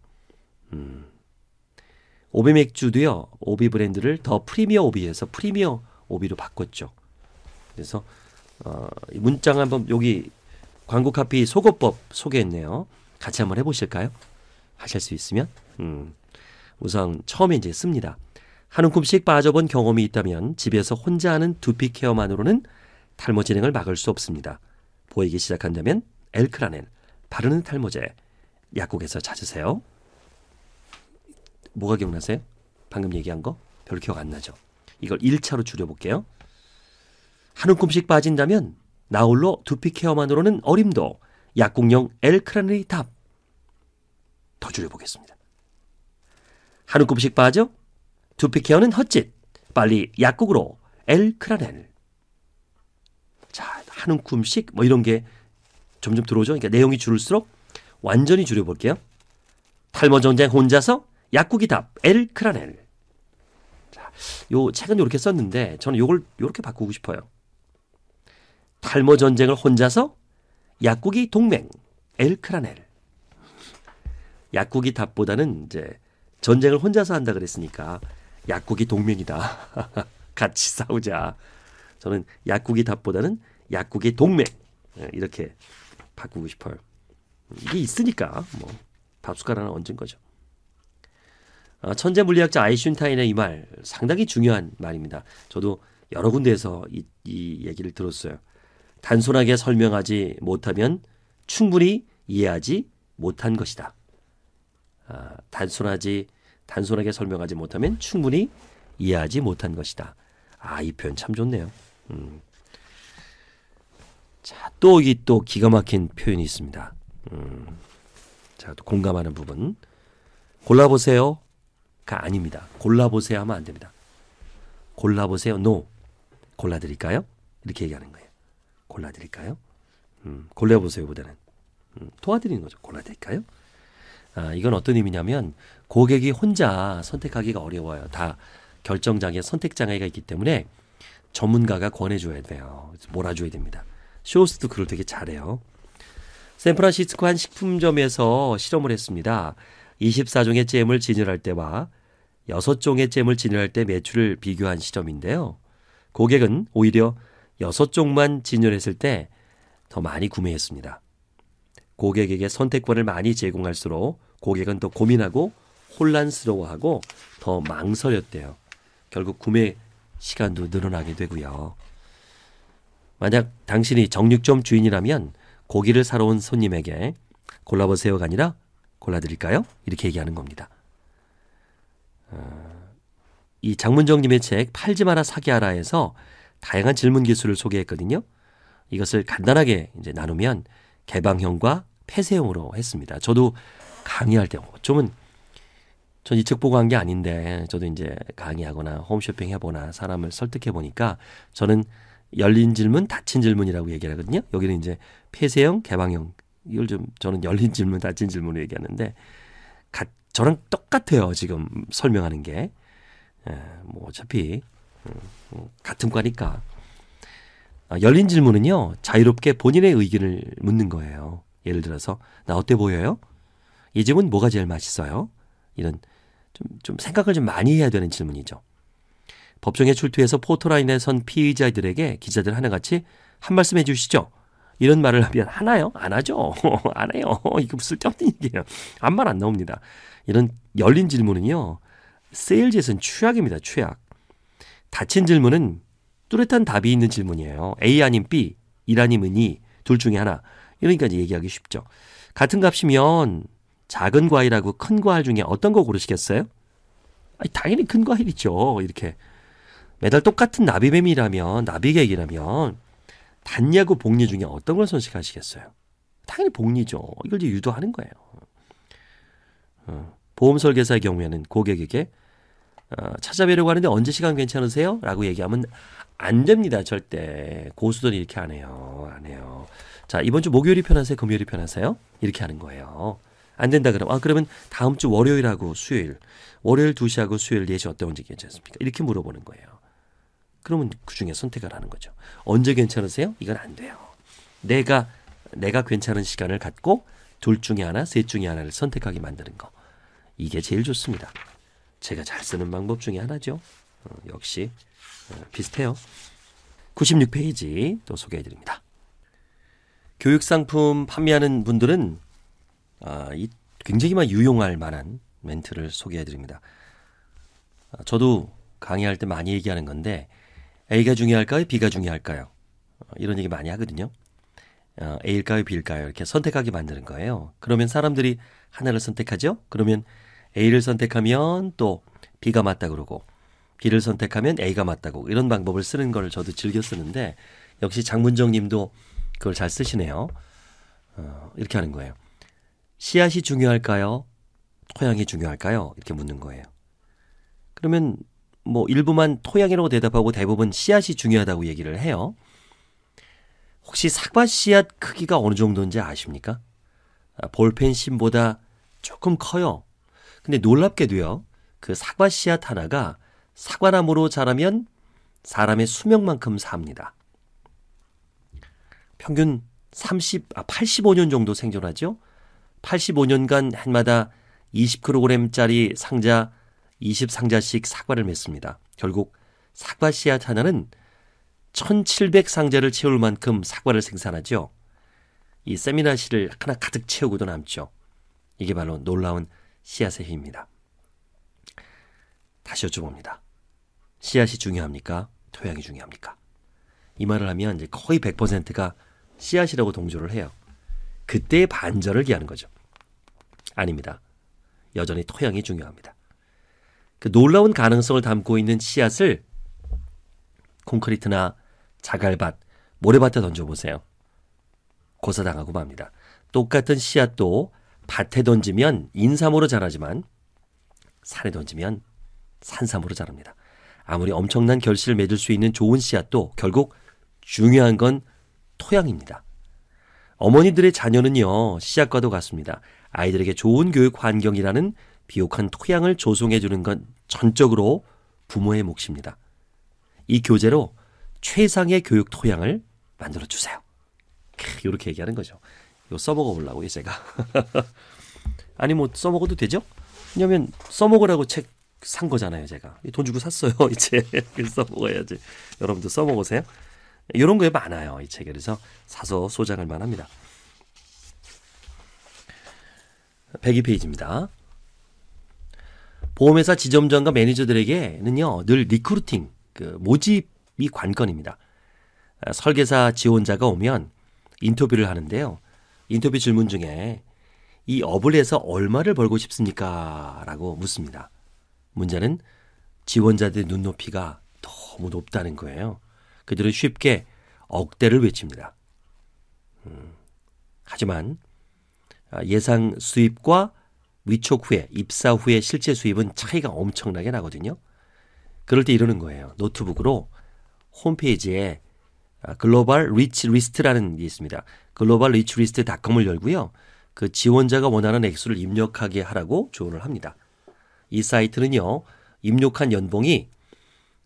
음. 오비 맥주도요. 오비 브랜드를 더 프리미어 오비에서 프리미어 오비로 바꿨죠. 그래서 어, 문장 한번 여기 광고 카피 소거법 소개했네요. 같이 한번 해보실까요? 하실 수 있으면 음, 우선 처음에 이제 씁니다. 한움꿈씩 빠져본 경험이 있다면 집에서 혼자 하는 두피 케어만으로는 탈모 진행을 막을 수 없습니다. 보이기 시작한다면 엘크라넬, 바르는 탈모제, 약국에서 찾으세요. 뭐가 기억나세요? 방금 얘기한 거? 별 기억 안 나죠? 이걸 1차로 줄여볼게요. 한움꿈씩 빠진다면 나홀로 두피 케어만으로는 어림도 약국용 엘크라넬이 답. 더 줄여보겠습니다. 한움꿈씩 빠져 두피 케어는 헛짓. 빨리 약국으로 엘크라넬. 자, 한 움큼씩 뭐 이런 게 점점 들어오죠. 그러니까 내용이 줄을수록 완전히 줄여볼게요. 탈모 전쟁 혼자서 약국이 답 엘크라넬. 자, 요 책은 요렇게 썼는데 저는 요걸 요렇게 바꾸고 싶어요. 탈모 전쟁을 혼자서 약국이 동맹 엘크라넬. 약국이 답보다는 이제 전쟁을 혼자서 한다 그랬으니까 약국이 동맹이다. [laughs] 같이 싸우자. 저는 약국이 답보다는 약국의 동맹 예, 이렇게 바꾸고 싶어요. 이게 있으니까 뭐 밥숟가락 하나 얹은 거죠. 아, 천재 물리학자 아인슈타인의 이 말 상당히 중요한 말입니다. 저도 여러 군데에서 이, 이 얘기를 들었어요. 단순하게 설명하지 못하면 충분히 이해하지 못한 것이다. 아, 단순하지 단순하게 설명하지 못하면 충분히 이해하지 못한 것이다. 아, 이 표현 참 좋네요. 음. 자, 또이또 기가 막힌 표현이 있습니다. 음. 자, 또 공감하는 부분. 골라보세요가 아닙니다. 골라보세요 하면 안 됩니다. 골라보세요. No. 골라드릴까요? 이렇게 얘기하는 거예요. 골라드릴까요? 음, 골라보세요보다는 음, 도와드리는 거죠. 골라드릴까요? 아, 이건 어떤 의미냐면 고객이 혼자 선택하기가 어려워요. 다 결정 장애, 선택 장애가 있기 때문에 전문가가 권해줘야 돼요. 몰아줘야 됩니다. 쇼스도 그걸 되게 잘해요. 샌프란시스코 한 식품점에서 실험을 했습니다. 24종의 잼을 진열할 때와 6종의 잼을 진열할 때 매출을 비교한 시점인데요. 고객은 오히려 6종만 진열했을 때 더 많이 구매했습니다. 고객에게 선택권을 많이 제공할수록 고객은 더 고민하고 혼란스러워하고 더 망설였대요. 결국 구매 시간도 늘어나게 되고요. 만약 당신이 정육점 주인이라면 고기를 사러 온 손님에게 골라보세요가 아니라 골라드릴까요? 이렇게 얘기하는 겁니다. 어, 이 장문정님의 책 팔지 마라 사기 하라에서 다양한 질문 기술을 소개했거든요. 이것을 간단하게 이제 나누면 개방형과 폐쇄형으로 했습니다. 저도 강의할 때 어쩌면 전이 책 보고 한 게 아닌데 저도 이제 강의하거나 홈쇼핑 해보나 사람을 설득해 보니까 저는 열린 질문, 닫힌 질문이라고 얘기를 하거든요. 여기는 이제 폐쇄형, 개방형 이걸 좀 저는 열린 질문, 닫힌 질문을 얘기하는데 가, 저랑 똑같아요. 지금 설명하는 게. 예, 뭐 어차피 음, 뭐 같은 과니까. 아, 열린 질문은요. 자유롭게 본인의 의견을 묻는 거예요. 예를 들어서 나 어때 보여요? 이 집은 뭐가 제일 맛있어요? 이런 좀, 좀 생각을 좀 많이 해야 되는 질문이죠. 법정에 출두해서 포토라인에 선 피의자들에게 기자들 하나같이 한 말씀 해주시죠. 이런 말을 하면 하나요? 안 하죠. [laughs] 안 해요. [laughs] 이거 쓸데없는 얘기예요. 아무 말 안 나옵니다. 이런 열린 질문은요. 세일즈에선는 취약입니다. 취약. 닫힌 질문은 뚜렷한 답이 있는 질문이에요. A 아닌 B, 1 아니면 2, 둘 중에 하나. 이러니까 이제 얘기하기 쉽죠. 같은 값이면 작은 과일하고 큰 과일 중에 어떤 거 고르시겠어요? 아니, 당연히 큰 과일이죠. 이렇게 매달 똑같은 나비뱀이라면 나비객이라면 단냐고 복리 중에 어떤 걸 선택하시겠어요? 당연히 복리죠. 이걸 이제 유도하는 거예요. 어, 보험 설계사의 경우에는 고객에게 어, 찾아뵈려고 하는데 언제 시간 괜찮으세요? 라고 얘기하면 안 됩니다. 절대. 고수들은 이렇게 안 해요. 안 해요. 자, 이번 주 목요일이 편하세요? 금요일이 편하세요? 이렇게 하는 거예요. 안 된다 그러면 아 그러면 다음 주 월요일하고 수요일 월요일 2시하고 수요일 4시 어떤지 괜찮습니까? 이렇게 물어보는 거예요. 그러면 그 중에 선택을 하는 거죠. 언제 괜찮으세요? 이건 안 돼요. 내가 내가 괜찮은 시간을 갖고 둘 중에 하나, 셋 중에 하나를 선택하게 만드는 거. 이게 제일 좋습니다. 제가 잘 쓰는 방법 중에 하나죠. 어, 역시 어, 비슷해요. 96페이지 또 소개해 드립니다. 교육상품 판매하는 분들은 아, 이 굉장히만 유용할 만한 멘트를 소개해 드립니다. 아, 저도 강의할 때 많이 얘기하는 건데 A가 중요할까요? B가 중요할까요? 어, 이런 얘기 많이 하거든요. 어, A일까요? B일까요? 이렇게 선택하게 만드는 거예요. 그러면 사람들이 하나를 선택하죠? 그러면 A를 선택하면 또 B가 맞다 그러고 B를 선택하면 A가 맞다고 이런 방법을 쓰는 걸 저도 즐겨 쓰는데 역시 장문정 님도 그걸 잘 쓰시네요. 어, 이렇게 하는 거예요. 씨앗이 중요할까요? 토양이 중요할까요? 이렇게 묻는 거예요. 그러면 뭐 일부만 토양이라고 대답하고 대부분 씨앗이 중요하다고 얘기를 해요. 혹시 사과 씨앗 크기가 어느 정도인지 아십니까? 아, 볼펜 심보다 조금 커요. 근데 놀랍게도요. 그 사과 씨앗 하나가 사과나무로 자라면 사람의 수명만큼 삽니다. 평균 30, 아, 85년 정도 생존하죠? 85년간 해마다 20kg짜리 상자 20상자씩 사과를 맺습니다. 결국 사과 씨앗 하나는 1700상자를 채울 만큼 사과를 생산하죠. 이 세미나 씨를 하나 가득 채우고도 남죠. 이게 바로 놀라운 씨앗의 힘입니다. 다시 여쭤봅니다. 씨앗이 중요합니까? 토양이 중요합니까? 이 말을 하면 이제 거의 100%가 씨앗이라고 동조를 해요. 그때의 반절을 기하는 거죠. 아닙니다. 여전히 토양이 중요합니다. 그 놀라운 가능성을 담고 있는 씨앗을 콘크리트나 자갈밭, 모래밭에 던져보세요. 고사당하고 맙니다. 똑같은 씨앗도 밭에 던지면 인삼으로 자라지만 산에 던지면 산삼으로 자랍니다. 아무리 엄청난 결실을 맺을 수 있는 좋은 씨앗도 결국 중요한 건 토양입니다. 어머니들의 자녀는요, 시작과도 같습니다. 아이들에게 좋은 교육 환경이라는 비옥한 토양을 조성해 주는 건 전적으로 부모의 몫입니다. 이 교재로 최상의 교육 토양을 만들어 주세요. 이렇게 얘기하는 거죠. 이거 써먹어 보려고요, 제가. [laughs] 아니 뭐 써먹어도 되죠? 왜냐면 써먹으라고 책 산 거잖아요, 제가. 돈 주고 샀어요, [laughs] 이제. 써먹어야지. 여러분도 써먹으세요. 이런 거에 많아요. 이 책에. 그래서 사서 소장할 만합니다. 102페이지입니다. 보험회사 지점장과 매니저들에게는요, 늘 리크루팅, 그 모집이 관건입니다. 설계사 지원자가 오면 인터뷰를 하는데요. 인터뷰 질문 중에 이 업을 해서 얼마를 벌고 싶습니까? 라고 묻습니다. 문제는 지원자들의 눈높이가 너무 높다는 거예요. 그들은 쉽게 억대를 외칩니다. 음, 하지만 아, 예상 수입과 위촉 후에 입사 후에 실제 수입은 차이가 엄청나게 나거든요. 그럴 때 이러는 거예요. 노트북으로 홈페이지에 아, 글로벌 리치 리스트라는 게 있습니다. 글로벌 리치 리스트닷컴을 열고요. 그 지원자가 원하는 액수를 입력하게 하라고 조언을 합니다. 이 사이트는요. 입력한 연봉이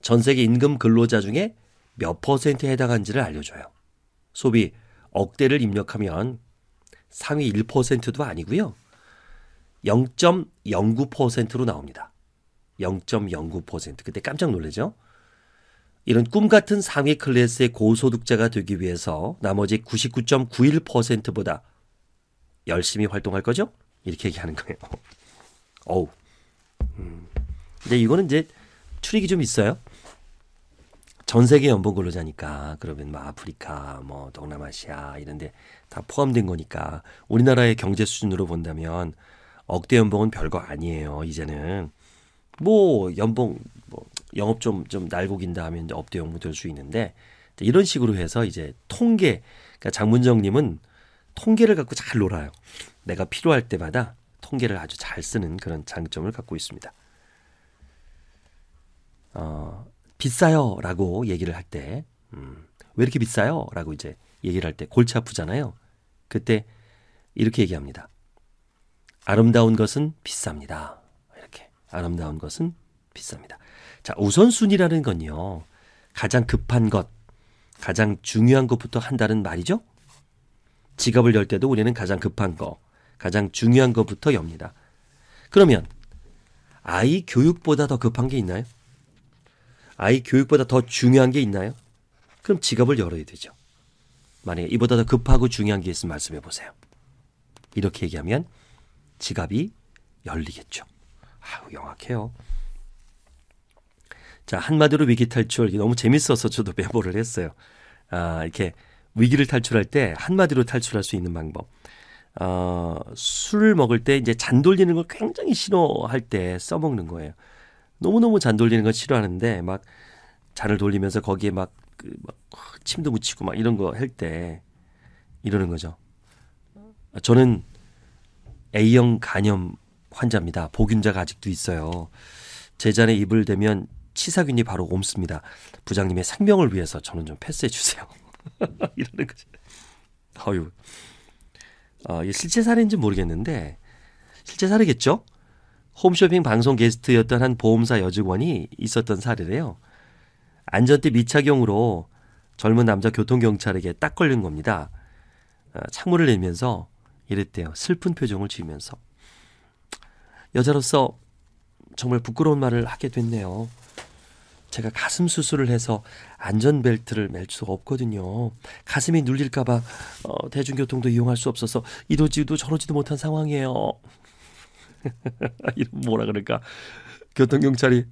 전 세계 임금 근로자 중에 몇 퍼센트에 해당한지를 알려줘요. 소비 억대를 입력하면 상위 1%도 아니고요. 0.09%로 나옵니다. 0.09% 그때 깜짝 놀라죠? 이런 꿈 같은 상위 클래스의 고소득자가 되기 위해서 나머지 99.91%보다 열심히 활동할 거죠? 이렇게 얘기하는 거예요. 어우. 음. 근데 이거는 이제 출입이 좀 있어요. 전 세계 연봉 근로자니까 그러면 뭐 아프리카, 뭐 동남아시아 이런데 다 포함된 거니까 우리나라의 경제 수준으로 본다면 억대 연봉은 별거 아니에요. 이제는 뭐 연봉 뭐 영업 좀 좀 날고 긴다 하면 업대 연봉 될 수 있는데 이런 식으로 해서 이제 통계 그러니까 장문정님은 통계를 갖고 잘 놀아요. 내가 필요할 때마다 통계를 아주 잘 쓰는 그런 장점을 갖고 있습니다. 어, 비싸요 라고 얘기를 할 때, 음, 왜 이렇게 비싸요? 라고 이제 얘기를 할 때 골치 아프잖아요. 그때 이렇게 얘기합니다. 아름다운 것은 비쌉니다. 이렇게. 아름다운 것은 비쌉니다. 자, 우선순위라는 건요. 가장 급한 것, 가장 중요한 것부터 한다는 말이죠. 지갑을 열 때도 우리는 가장 급한 거, 가장 중요한 것부터 엽니다. 그러면 아이 교육보다 더 급한 게 있나요? 아이 교육보다 더 중요한 게 있나요? 그럼 지갑을 열어야 되죠. 만약에 이보다 더 급하고 중요한 게 있으면 말씀해 보세요. 이렇게 얘기하면 지갑이 열리겠죠. 아우, 영악해요. 자, 한마디로 위기 탈출. 너무 재밌어서 저도 [laughs] 메모를 했어요. 아, 이렇게 위기를 탈출할 때 한마디로 탈출할 수 있는 방법. 어, 술 먹을 때 이제 잔 돌리는 걸 굉장히 싫어할 때 써먹는 거예요. 너무너무 잔 돌리는 거 싫어하는데 막 잔을 돌리면서 거기에 막, 그, 막 침도 묻히고 막 이런 거 할 때 이러는 거죠. 아, 저는 A형 간염 환자입니다. 보균자가 아직도 있어요. 제 잔에 입을 대면 치사균이 바로 옮습니다. 부장님의 생명을 위해서 저는 좀 패스해 주세요. [laughs] 이러는 거죠. 어유. 어, 아, 실제 살인지 모르겠는데 실제 살이겠죠 홈쇼핑 방송 게스트였던 한 보험사 여직원이 있었던 사례래요. 안전띠 미착용으로 젊은 남자 교통경찰에게 딱 걸린 겁니다. 어, 창문을 내면서 이랬대요. 슬픈 표정을 지으면서. 여자로서 정말 부끄러운 말을 하게 됐네요. 제가 가슴 수술을 해서 안전벨트를 맬 수가 없거든요. 가슴이 눌릴까봐 어, 대중교통도 이용할 수 없어서 이러지도 저러지도 못한 상황이에요. [laughs] 이런 뭐라 그럴까 교통 경찰이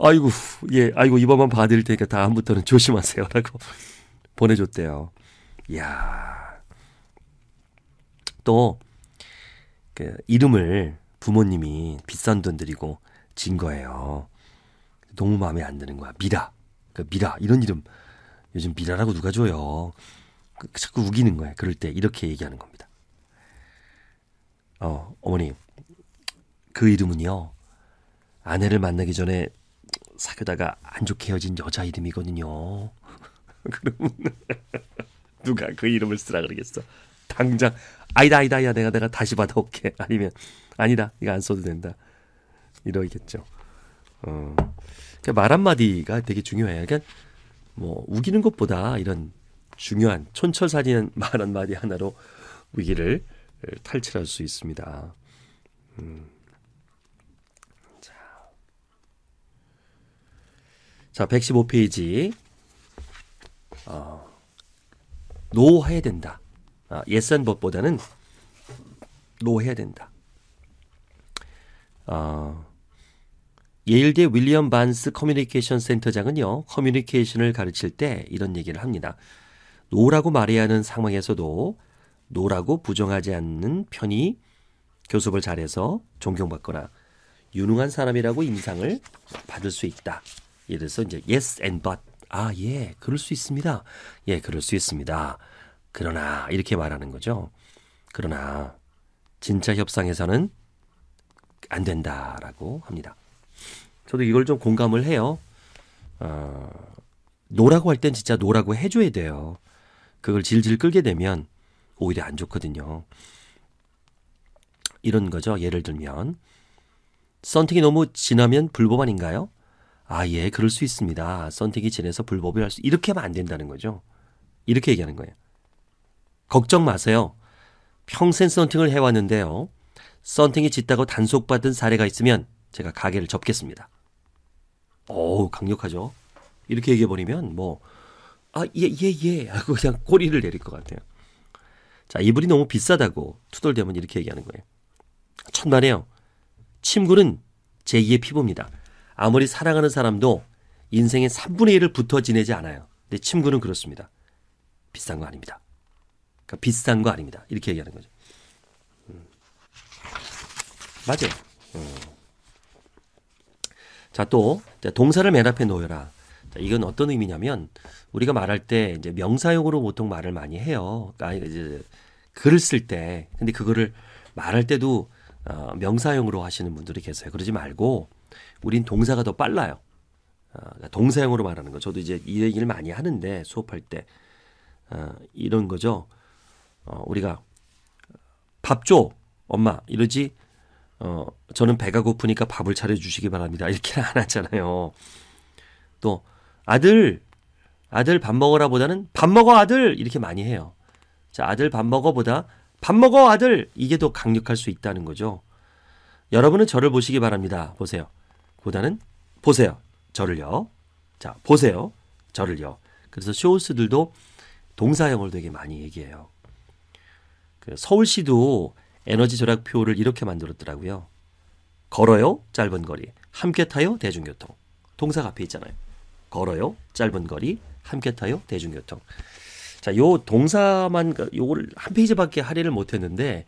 아이고 예 아이고 이번만 봐드릴 테니까 다음부터는 조심하세요라고 [laughs] 보내줬대요. 이야 또 그 이름을 부모님이 비싼 돈 들이고 진 거예요. 너무 마음에 안 드는 거야. 미라 그 미라 이런 이름 요즘 미라라고 누가 줘요. 그 자꾸 우기는 거야. 그럴 때 이렇게 얘기하는 겁니다. 어, 어머니, 그 이름은요. 아내를 만나기 전에 사귀다가 안 좋게 헤어진 여자 이름이거든요. [laughs] 그러면 누가 그 이름을 쓰라 그러겠어. 당장 아니다 아니다 야 내가 내가 다시 받아올게. [laughs] 아니면 아니다 이거 안 써도 된다. 이러겠죠. 어. 그러니까 말 한마디가 되게 중요해요. 그러니까 뭐 우기는 것보다 이런 중요한 촌철살인 말 한마디 하나로 위기를 탈출할 수 있습니다. 음. 자, 115페이지. 어, 노해야 된다. 아, 예산 법보다는 노해야 된다. 어, 예일대 윌리엄 반스 커뮤니케이션 센터장은요, 커뮤니케이션을 가르칠 때 이런 얘기를 합니다. 노라고 말해야 하는 상황에서도 노라고 부정하지 않는 편이 교습을 잘해서 존경받거나 유능한 사람이라고 인상을 받을 수 있다. 이래서 이제 yes and but 아 예 그럴 수 있습니다 예 그럴 수 있습니다 그러나 이렇게 말하는 거죠 그러나 진짜 협상에서는 안 된다라고 합니다 저도 이걸 좀 공감을 해요 어, 노라고 할 땐 진짜 노라고 해줘야 돼요 그걸 질질 끌게 되면 오히려 안 좋거든요 이런 거죠 예를 들면 썬팅이 너무 진하면 불법 아닌가요? 아, 예, 그럴 수 있습니다. 선택이 지해서 불법을 할 수, 이렇게 하면 안 된다는 거죠. 이렇게 얘기하는 거예요. 걱정 마세요. 평생 썬팅을 해왔는데요. 썬팅이 짓다고 단속받은 사례가 있으면 제가 가게를 접겠습니다. 어우, 강력하죠? 이렇게 얘기해버리면 뭐, 아, 예, 예, 예. 하고 그냥 꼬리를 내릴 것 같아요. 자, 이불이 너무 비싸다고 투덜대면 이렇게 얘기하는 거예요. 천만에요. 침구는 제2의 피부입니다. 아무리 사랑하는 사람도 인생의 3분의 1을 붙어 지내지 않아요. 근데 침구는 그렇습니다. 비싼 거 아닙니다. 그러니까 비싼 거 아닙니다. 이렇게 얘기하는 거죠. 음. 맞아요. 음. 자, 또 동사를 맨 앞에 놓여라. 자, 이건 어떤 의미냐면 우리가 말할 때 이제 명사용으로 보통 말을 많이 해요. 그러니까 이제 글을 쓸때 근데 그거를 말할 때도 어, 명사용으로 하시는 분들이 계세요. 그러지 말고 우린 동사가 더 빨라요. 어, 그러니까 동사형으로 말하는 거. 저도 이제 이 얘기를 많이 하는데 수업할 때 어, 이런 거죠. 어, 우리가 밥 줘, 엄마 이러지. 어, 저는 배가 고프니까 밥을 차려 주시기 바랍니다. 이렇게 안 하잖아요. 또 아들, 아들 밥 먹어라보다는 밥 먹어 아들 이렇게 많이 해요. 자, 아들 밥 먹어보다 밥 먹어 아들 이게 더 강력할 수 있다는 거죠. 여러분은 저를 보시기 바랍니다. 보세요. 보다는 보세요. 저를요. 자, 보세요. 저를요. 그래서 쇼스들도 동사형을 되게 많이 얘기해요. 그 서울시도 에너지 절약표를 이렇게 만들었더라고요. 걸어요. 짧은 거리. 함께 타요. 대중교통. 동사가 앞에 있잖아요. 걸어요. 짧은 거리. 함께 타요. 대중교통. 자, 요 동사만 그러니까 요거를 한 페이지밖에 할애를 못 했는데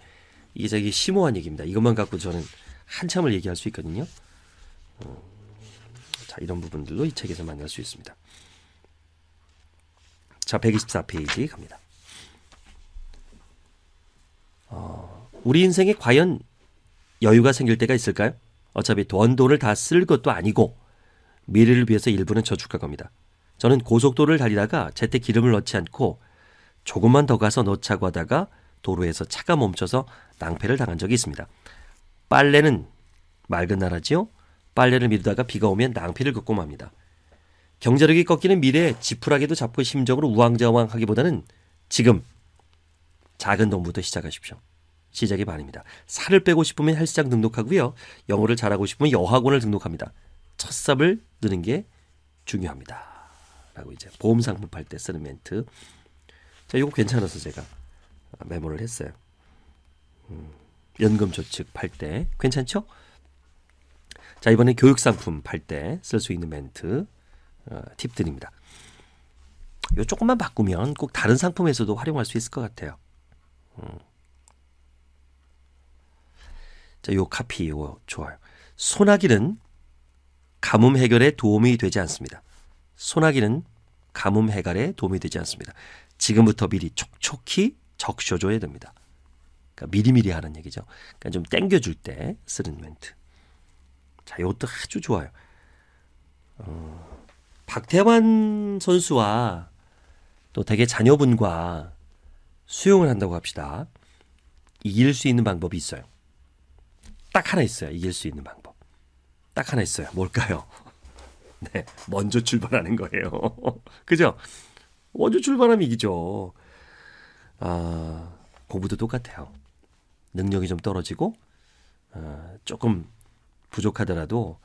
이게 저기 심오한 얘기입니다. 이것만 갖고 저는 한참을 얘기할 수 있거든요. 어. 자, 이런 부분들도 이 책에서 만날 수 있습니다. 자, 124페이지 갑니다. 어, 우리 인생에 과연 여유가 생길 때가 있을까요? 어차피 원도를다쓸 것도 아니고 미래를 위해서 일부는 저축할 겁니다. 저는 고속도로를 달리다가 제때 기름을 넣지 않고 조금만 더 가서 넣자고 하다가 도로에서 차가 멈춰서 낭패를 당한 적이 있습니다. 빨래는 맑은 나라지요? 빨래를 미루다가 비가 오면 낭패를 겪고 맙니다. 경제력이 꺾이는 미래에 지푸라기도 잡고 심적으로 우왕좌왕하기보다는 지금 작은 돈부터 시작하십시오. 시작이 반입니다. 살을 빼고 싶으면 헬스장 등록하고요. 영어를 잘하고 싶으면 여학원을 등록합니다. 첫 삽을 드는 게 중요합니다. 라고 이제 보험 상품 팔 때 쓰는 멘트. 자, 이거 괜찮아서 제가 메모를 했어요. 음, 연금 저축 팔때 괜찮죠? 자, 이번에 교육 상품 팔 때 쓸 수 있는 멘트 어, 팁 드립니다. 요 조금만 바꾸면 꼭 다른 상품에서도 활용할 수 있을 것 같아요. 음. 자, 요 카피 요 좋아요. 소나기는 가뭄 해결에 도움이 되지 않습니다. 소나기는 가뭄 해결에 도움이 되지 않습니다. 지금부터 미리 촉촉히 적셔줘야 됩니다. 그러니까 미리미리 하는 얘기죠. 그러니까 좀 땡겨줄 때 쓰는 멘트. 자, 이것도 아주 좋아요. 어, 박태환 선수와 또 대개 자녀분과 수영을 한다고 합시다. 이길 수 있는 방법이 있어요. 딱 하나 있어요. 이길 수 있는 방법. 딱 하나 있어요. 뭘까요? [laughs] 네, 먼저 출발하는 거예요. [laughs] 그죠? 먼저 출발하면 이기죠. 아, 공부도 똑같아요. 능력이 좀 떨어지고 어, 조금 부족하더라도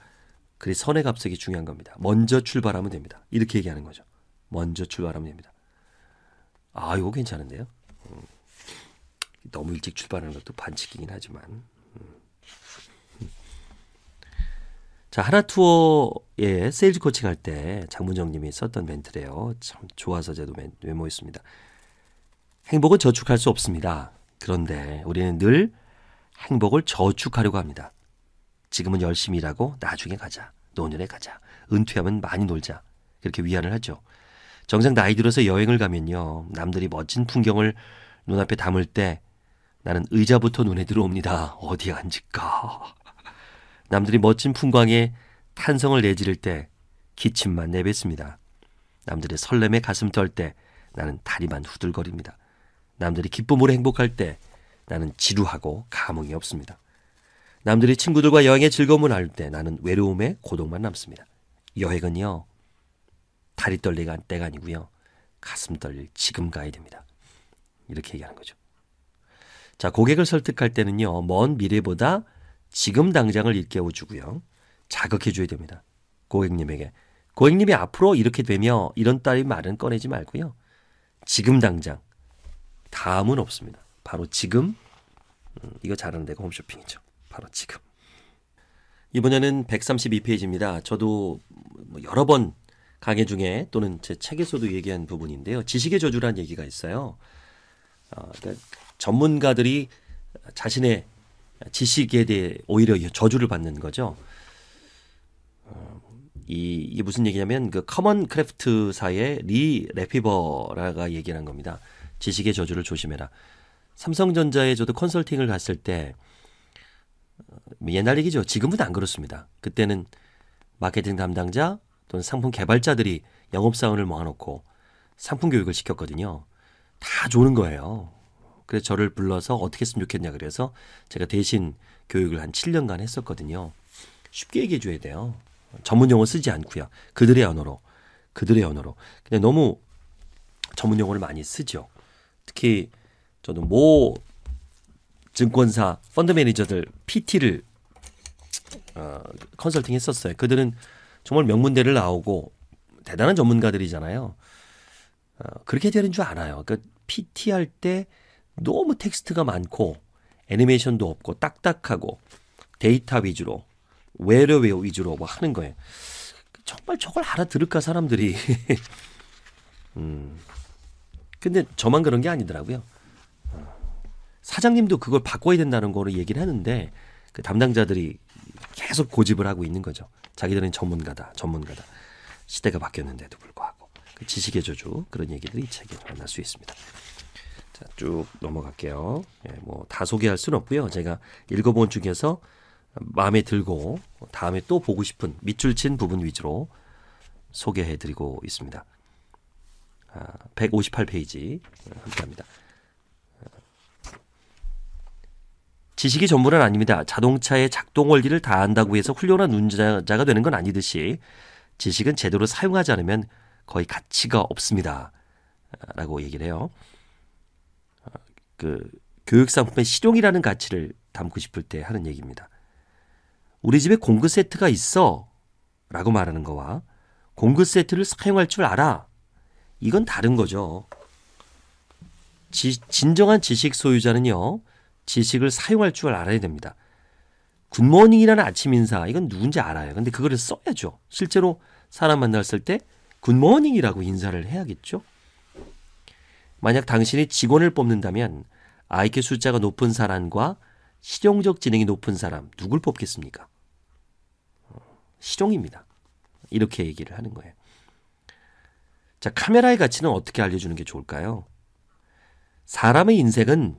그리 선의 갑색이 중요한 겁니다. 먼저 출발하면 됩니다. 이렇게 얘기하는 거죠. 먼저 출발하면 됩니다. 아, 이거 괜찮은데요? 음. 너무 일찍 출발하는 것도 반칙이긴 하지만. 음. 자, 하나투어의 세일즈 코칭 할때 장문정님이 썼던 멘트래요. 참 좋아서 제도 메모했습니다. 행복은 저축할 수 없습니다. 그런데 우리는 늘 행복을 저축하려고 합니다. 지금은 열심히 일하고 나중에 가자. 노년에 가자. 은퇴하면 많이 놀자. 그렇게 위안을 하죠. 정작 나이 들어서 여행을 가면요. 남들이 멋진 풍경을 눈앞에 담을 때 나는 의자부터 눈에 들어옵니다. 어디에 앉을까? 남들이 멋진 풍광에 탄성을 내지를 때 기침만 내뱉습니다. 남들의 설렘에 가슴 떨 때 나는 다리만 후들거립니다. 남들이 기쁨으로 행복할 때 나는 지루하고 감흥이 없습니다. 남들이 친구들과 여행의 즐거움을 나눌 때 나는 외로움에 고독만 남습니다. 여행은요, 다리 떨릴 때가 아니고요, 가슴 떨릴 지금 가야 됩니다. 이렇게 얘기하는 거죠. 자, 고객을 설득할 때는요, 먼 미래보다 지금 당장을 일깨워 주고요, 자극해 줘야 됩니다. 고객님에게. 고객님이 앞으로 이렇게 되며 이런 따위 말은 꺼내지 말고요, 지금 당장. 다음은 없습니다. 바로 지금, 음, 이거 잘하는 데가 홈쇼핑이죠. 바로 지금. 이번에는 132페이지입니다. 저도 뭐 여러 번 강의 중에 또는 제 책에서도 얘기한 부분인데요. 지식의 저주란 얘기가 있어요. 어, 그러니까 전문가들이 자신의 지식에 대해 오히려 저주를 받는 거죠. 어, 이, 게 무슨 얘기냐면 그 커먼 크래프트사의 리 레피버라가 얘기한 겁니다. 지식의 저주를 조심해라. 삼성전자에 저도 컨설팅을 갔을 때 옛날 얘기죠. 지금은 안 그렇습니다. 그때는 마케팅 담당자 또는 상품 개발자들이 영업사원을 모아놓고 상품 교육을 시켰거든요. 다 조는 거예요. 그래서 저를 불러서 어떻게 했으면 좋겠냐 그래서 제가 대신 교육을 한 7년간 했었거든요. 쉽게 얘기해 줘야 돼요. 전문 용어 쓰지 않고요. 그들의 언어로. 그들의 언어로. 근데 너무 전문 용어를 많이 쓰죠. 특히 저는 모 증권사 펀드 매니저들 PT를 어, 컨설팅 했었어요. 그들은 정말 명문대를 나오고 대단한 전문가들이잖아요. 어, 그렇게 되는 줄 알아요. 그러니까 PT 할 때 너무 텍스트가 많고 애니메이션도 없고 딱딱하고 데이터 위주로 외래웨 위주로 뭐 하는 거예요. 정말 저걸 알아들을까 사람들이. [laughs] 음. 근데 저만 그런 게 아니더라고요. 사장님도 그걸 바꿔야 된다는 거를 얘기를 하는데 그 담당자들이 계속 고집을 하고 있는 거죠. 자기들은 전문가다, 전문가다. 시대가 바뀌었는데도 불구하고 그 지식의 저주 그런 얘기들이 이 책에 만날 수 있습니다. 자, 쭉 넘어갈게요. 예, 뭐다 소개할 수는 없고요. 제가 읽어본 중에서 마음에 들고 다음에 또 보고 싶은 밑줄 친 부분 위주로 소개해드리고 있습니다. 158페이지 아, 함께합니다. 지식이 전부는 아닙니다. 자동차의 작동 원리를 다 안다고 해서 훌륭한 운전자가 되는 건 아니듯이 지식은 제대로 사용하지 않으면 거의 가치가 없습니다. 라고 얘기를 해요. 아, 그 교육 상품의 실용이라는 가치를 담고 싶을 때 하는 얘기입니다. 우리 집에 공구 세트가 있어 라고 말하는 거와 공구 세트를 사용할 줄 알아. 이건 다른 거죠. 지, 진정한 지식 소유자는요. 지식을 사용할 줄 알아야 됩니다. 굿모닝이라는 아침 인사 이건 누군지 알아요. 근데 그거를 써야죠. 실제로 사람 만났을 때 굿모닝이라고 인사를 해야겠죠. 만약 당신이 직원을 뽑는다면 IQ 숫자가 높은 사람과 실용적 지능이 높은 사람 누굴 뽑겠습니까? 실용입니다. 이렇게 얘기를 하는 거예요. 자, 카메라의 가치는 어떻게 알려주는 게 좋을까요? 사람의 인생은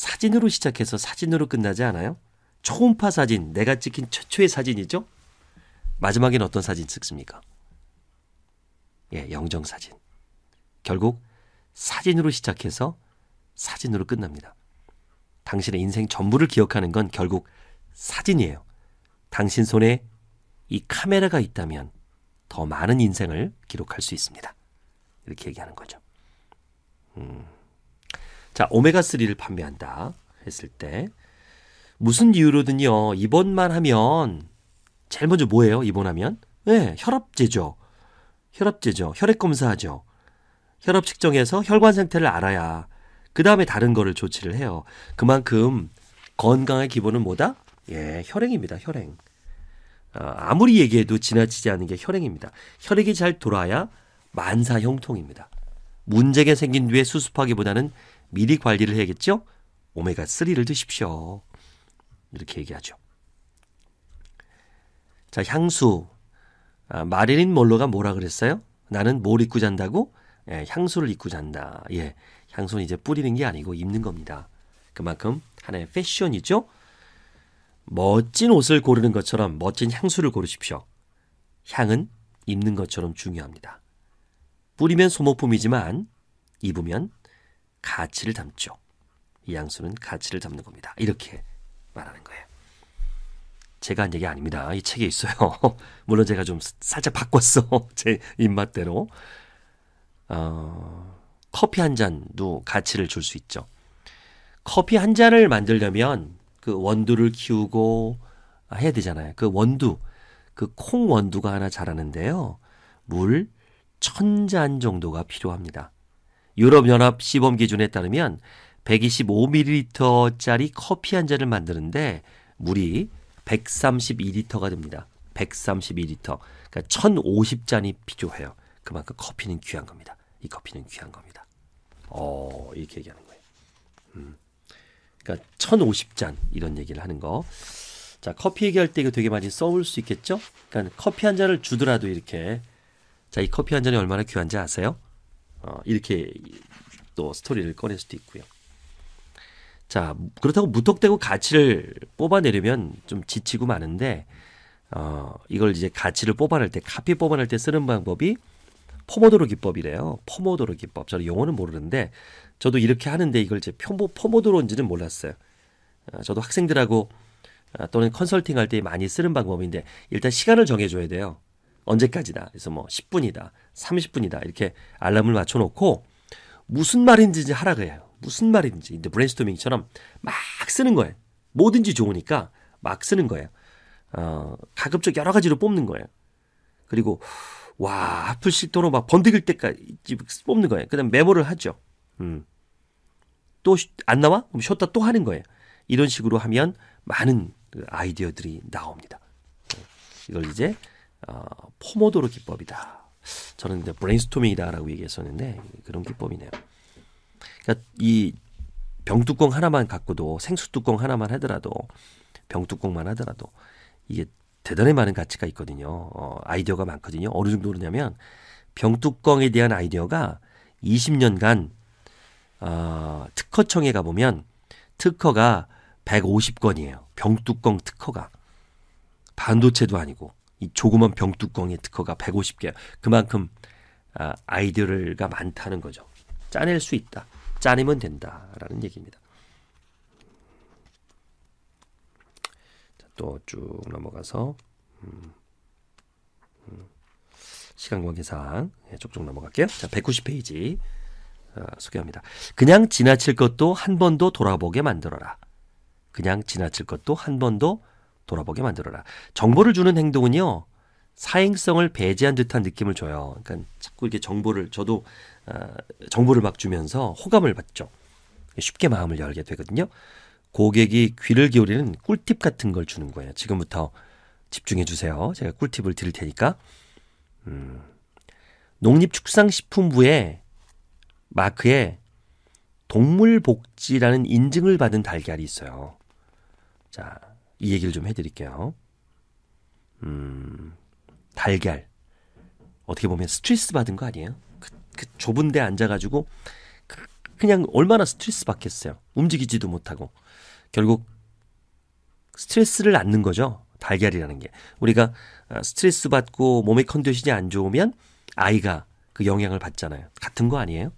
사진으로 시작해서 사진으로 끝나지 않아요? 초음파 사진, 내가 찍힌 최초의 사진이죠? 마지막엔 어떤 사진 찍습니까? 예, 영정 사진. 결국 사진으로 시작해서 사진으로 끝납니다. 당신의 인생 전부를 기억하는 건 결국 사진이에요. 당신 손에 이 카메라가 있다면 더 많은 인생을 기록할 수 있습니다. 이렇게 얘기하는 거죠. 음. 자, 오메가3를 판매한다 했을 때 무슨 이유로든요. 입원만 하면 제일 먼저 뭐예요? 입원하면? 네, 혈압제죠. 혈압제죠. 혈액 검사하죠. 혈압 측정해서 혈관 상태를 알아야 그 다음에 다른 거를 조치를 해요. 그만큼 건강의 기본은 뭐다? 예, 혈행입니다. 혈행. 어, 아무리 얘기해도 지나치지 않은 게 혈행입니다. 혈액이 잘 돌아야 만사 형통입니다. 문제가 생긴 뒤에 수습하기보다는 미리 관리를 해야겠죠? 오메가3를 드십시오. 이렇게 얘기하죠. 자, 향수. 아, 마릴린 몰로가 뭐라 그랬어요? 나는 뭘 입고 잔다고? 예, 향수를 입고 잔다. 예, 향수는 이제 뿌리는 게 아니고 입는 겁니다. 그만큼 하나의 패션이죠. 멋진 옷을 고르는 것처럼 멋진 향수를 고르십시오. 향은 입는 것처럼 중요합니다. 뿌리면 소모품이지만 입으면 가치를 담죠. 이 양수는 가치를 담는 겁니다. 이렇게 말하는 거예요. 제가 한 얘기 아닙니다. 이 책에 있어요. [laughs] 물론 제가 좀 살짝 바꿨어. [laughs] 제 입맛대로. 어, 커피 한 잔도 가치를 줄 수 있죠. 커피 한 잔을 만들려면 그 원두를 키우고 해야 되잖아요. 그 원두, 그 콩 원두가 하나 자라는데요. 물 천 잔 정도가 필요합니다. 유럽연합 시범 기준에 따르면 125ml짜리 커피 한 잔을 만드는데 물이 132리터가 됩니다. 132리터. 그러니까 1050잔이 필요해요. 그만큼 커피는 귀한 겁니다. 이 커피는 귀한 겁니다. 어, 이렇게 얘기하는 거예요. 음. 그러니까 1050잔 이런 얘기를 하는 거. 자, 커피 얘기할 때 이거 되게 많이 써올 수 있겠죠? 그러니까 커피 한 잔을 주더라도 이렇게 자, 이 커피 한 잔이 얼마나 귀한지 아세요? 어, 이렇게 또 스토리를 꺼낼 수도 있고요. 자 그렇다고 무턱대고 가치를 뽑아내려면 좀 지치고 많은데 어, 이걸 이제 가치를 뽑아낼 때 카피 뽑아낼 때 쓰는 방법이 포모도로 기법이래요. 포모도로 기법. 저는 용어는 모르는데 저도 이렇게 하는데 이걸 이제 포모 포모도로인지는 몰랐어요. 어, 저도 학생들하고 어, 또는 컨설팅 할 때 많이 쓰는 방법인데 일단 시간을 정해줘야 돼요. 언제까지다. 그래서 뭐 10분이다. 30분이다. 이렇게 알람을 맞춰놓고 무슨 말인지 하라 그래요. 무슨 말인지. 이제 브레인스토밍처럼 막 쓰는 거예요. 뭐든지 좋으니까 막 쓰는 거예요. 어, 가급적 여러 가지로 뽑는 거예요. 그리고 와아풀씩 도로 막 번득일 때까지 뽑는 거예요. 그다음 메모를 하죠. 음. 또안 나와? 그럼 쉬었다 또 하는 거예요. 이런 식으로 하면 많은 그 아이디어들이 나옵니다. 네, 이걸 이제 어, 포모도로 기법이다. 저는 이제 브레인스토밍이다라고 얘기했었는데 그런 기법이네요. 그러니까 이 병뚜껑 하나만 갖고도 생수 뚜껑 하나만 하더라도 병뚜껑만 하더라도 이게 대단히 많은 가치가 있거든요. 어, 아이디어가 많거든요. 어느 정도 그러냐면 병뚜껑에 대한 아이디어가 20년간 어, 특허청에 가보면 특허가 150건이에요. 병뚜껑 특허가. 반도체도 아니고 이 조그만 병뚜껑의 특허가 150개. 그만큼 아, 이디어가 많다는 거죠. 짜낼 수 있다. 짜내면 된다라는 얘기입니다. 또 쭉 넘어가서 음, 음. 시간 관계상 예, 쪽쪽 넘어갈게요. 자, 190페이지 어, 소개합니다. 그냥 지나칠 것도 한 번도 돌아보게 만들어라. 그냥 지나칠 것도 한 번도 돌아보게 만들어라. 정보를 주는 행동은요. 사행성을 배제한 듯한 느낌을 줘요. 그러니까 자꾸 이렇게 정보를 저도 어, 정보를 막 주면서 호감을 받죠. 쉽게 마음을 열게 되거든요. 고객이 귀를 기울이는 꿀팁 같은 걸 주는 거예요. 지금부터 집중해 주세요. 제가 꿀팁을 드릴 테니까. 음, 농립축상식품부의 마크에 동물복지라는 인증을 받은 달걀이 있어요. 자, 이 얘기를 좀 해드릴게요. 음, 달걀. 어떻게 보면 스트레스 받은 거 아니에요? 그, 그 좁은 데 앉아가지고 그, 그냥 얼마나 스트레스 받겠어요. 움직이지도 못하고. 결국 스트레스를 안는 거죠. 달걀이라는 게. 우리가 어, 스트레스 받고 몸의 컨디션이 안 좋으면 아이가 그 영향을 받잖아요. 같은 거 아니에요?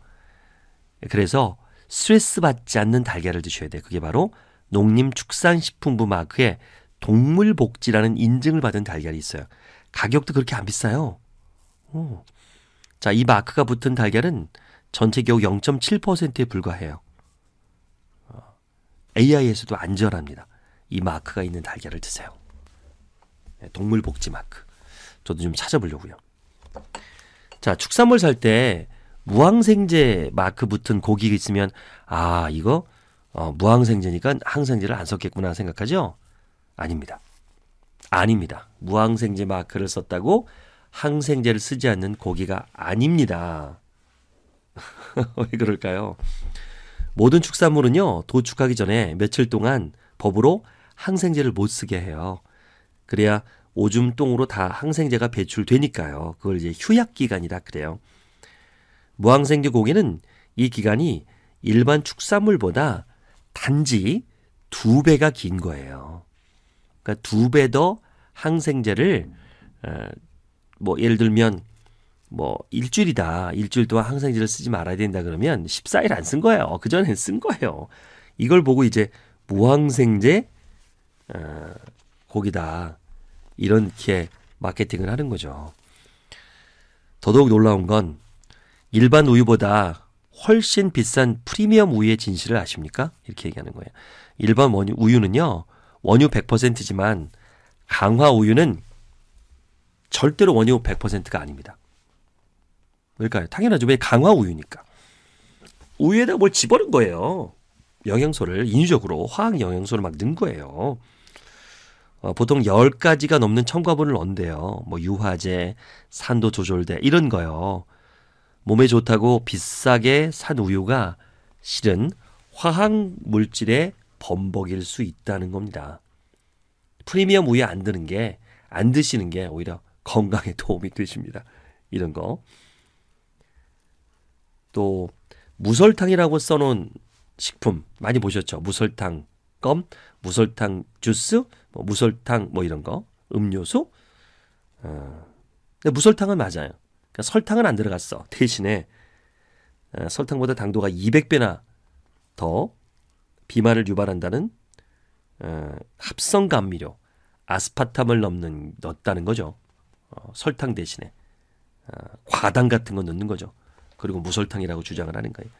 그래서 스트레스 받지 않는 달걀을 드셔야 돼요. 그게 바로 농림축산식품부 마크에 동물복지라는 인증을 받은 달걀이 있어요. 가격도 그렇게 안 비싸요. 오. 자, 이 마크가 붙은 달걀은 전체 겨우 0.7%에 불과해요. 어, AI에서도 안전합니다. 이 마크가 있는 달걀을 드세요. 네, 동물복지 마크. 저도 좀 찾아보려고요. 자, 축산물 살 때 무항생제 마크 붙은 고기 있으면 아, 이거 어, 무항생제니까 항생제를 안 썼겠구나 생각하죠? 아닙니다. 아닙니다. 무항생제 마크를 썼다고 항생제를 쓰지 않는 고기가 아닙니다. [laughs] 왜 그럴까요? 모든 축산물은요, 도축하기 전에 며칠 동안 법으로 항생제를 못 쓰게 해요. 그래야 오줌 똥으로 다 항생제가 배출되니까요. 그걸 이제 휴약 기간이라 그래요. 무항생제 고기는 이 기간이 일반 축산물보다 단지 두 배가 긴 거예요. 그러니까 두 배 더 항생제를 어, 뭐 예를 들면 뭐 일주일이다. 일주일 동안 항생제를 쓰지 말아야 된다 그러면 14일 안 쓴 거예요. 그 전엔 쓴 거예요. 이걸 보고 이제 무항생제 어, 고기다 이렇게 마케팅을 하는 거죠. 더더욱 놀라운 건 일반 우유보다 훨씬 비싼 프리미엄 우유의 진실을 아십니까? 이렇게 얘기하는 거예요. 일반 원유, 우유는요, 원유 100%지만 강화 우유는 절대로 원유 100%가 아닙니다. 그러니까 당연하죠. 왜 강화 우유니까. 우유에다 뭘 집어넣은 거예요. 영양소를 인위적으로 화학 영양소를 막 넣은 거예요. 어, 보통 10가지가 넘는 첨가분을 넣는데요. 뭐 유화제, 산도 조절제 이런 거요. 몸에 좋다고 비싸게 산 우유가 실은 화학 물질의 범벅일 수 있다는 겁니다. 프리미엄 우유 안 드는 게, 안 드시는 게 오히려 건강에 도움이 되십니다. 이런 거. 또, 무설탕이라고 써놓은 식품 많이 보셨죠? 무설탕 껌, 무설탕 주스, 뭐 무설탕 뭐 이런 거, 음료수. 어. 근데 무설탕은 맞아요. 그러니까 설탕은 안 들어갔어. 대신에 어, 설탕보다 당도가 200배나 더 비만을 유발한다는 어, 합성 감미료 아스파탐을 넣는 넣었다는 거죠. 어, 설탕 대신에 과당 같은 거 넣는 거죠. 그리고 무설탕이라고 주장을 하는 거예요.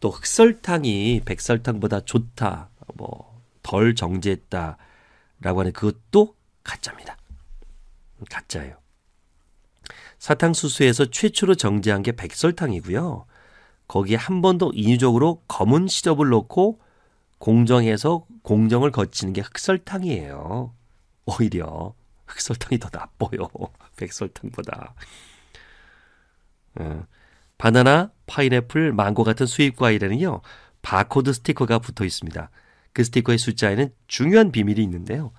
또 흑설탕이 백설탕보다 좋다, 뭐 덜 정제했다라고 하는 그것도 가짜입니다. 가짜예요. 사탕수수에서 최초로 정제한 게 백설탕이고요. 거기에 한번도 인위적으로 검은 시럽을 넣고 공정에서 공정을 거치는 게 흑설탕이에요. 오히려 흑설탕이 더 나빠요. [laughs] 백설탕보다. 어, 바나나, 파인애플, 망고 같은 수입 과일에는요. 바코드 스티커가 붙어 있습니다. 그 스티커의 숫자에는 중요한 비밀이 있는데요.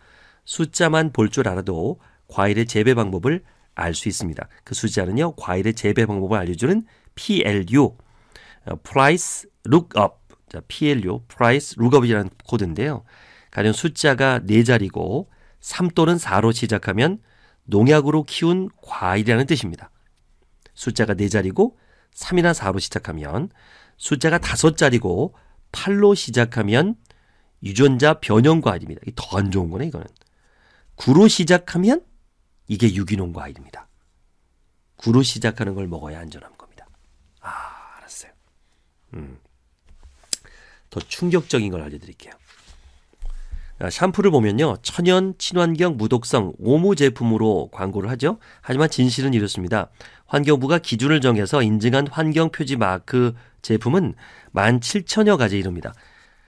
숫자만 볼 줄 알아도 과일의 재배 방법을 알수 있습니다. 그 숫자는요, 과일의 재배 방법을 알려주는 PLU, 어, Price Lookup, 자, PLU, Price Lookup이라는 코드인데요. 가령 숫자가 4자리고 3 또는 4로 시작하면 농약으로 키운 과일이라는 뜻입니다. 숫자가 4자리고 3이나 4로 시작하면 숫자가 5자리고 8로 시작하면 유전자 변형 과일입니다. 더 안 좋은 거네 이거는. 9로 시작하면 이게 유기농 과일입니다. 구로 시작하는 걸 먹어야 안전한 겁니다. 아, 알았어요. 음. 더 충격적인 걸 알려드릴게요. 아, 샴푸를 보면요. 천연, 친환경, 무독성, 오모 제품으로 광고를 하죠. 하지만 진실은 이렇습니다. 환경부가 기준을 정해서 인증한 환경표지 마크 제품은 17,000여 가지 이릅니다.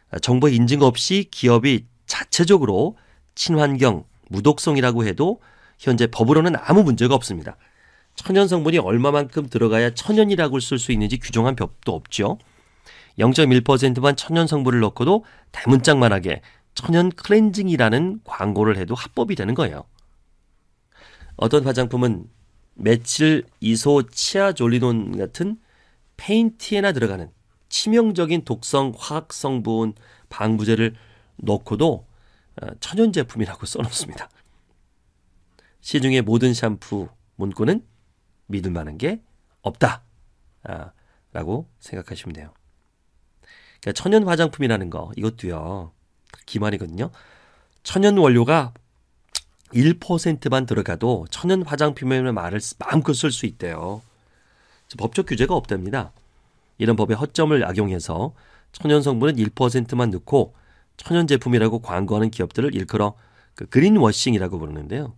아, 정부 인증 없이 기업이 자체적으로 친환경, 무독성이라고 해도 현재 법으로는 아무 문제가 없습니다. 천연 성분이 얼마만큼 들어가야 천연이라고 쓸 수 있는지 규정한 법도 없죠. 0.1%만 천연 성분을 넣고도 대문짝만하게 천연 클렌징이라는 광고를 해도 합법이 되는 거예요. 어떤 화장품은 메칠 이소 치아졸리논 같은 페인트에나 들어가는 치명적인 독성 화학 성분 방부제를 넣고도 어, 천연 제품이라고 써놓습니다. 시중의 모든 샴푸 문구는 믿을 만한 게 없다. 아, 라고 생각하시면 돼요. 그러니까 천연 화장품이라는 거, 이것도요, 기말이거든요. 천연 원료가 1%만 들어가도 천연 화장품이 말을 마음껏 쓸 수 있대요. 법적 규제가 없답니다. 이런 법의 허점을 악용해서 천연 성분은 1%만 넣고 천연 제품이라고 광고하는 기업들을 일컬어 그 그린워싱이라고 부르는데요.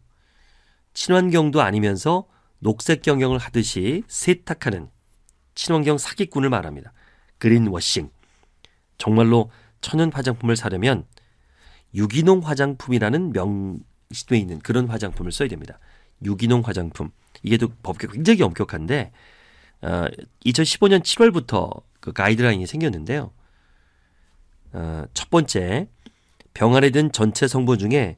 친환경도 아니면서 녹색 경영을 하듯이 세탁하는 친환경 사기꾼을 말합니다. 그린워싱. 정말로 천연 화장품을 사려면 유기농 화장품이라는 명시돼 있는 그런 화장품을 써야 됩니다. 유기농 화장품. 이게 또 법규 굉장히 엄격한데 어, 2015년 7월부터 그 가이드라인이 생겼는데요. 어, 첫 번째 병 안에 든 전체 성분 중에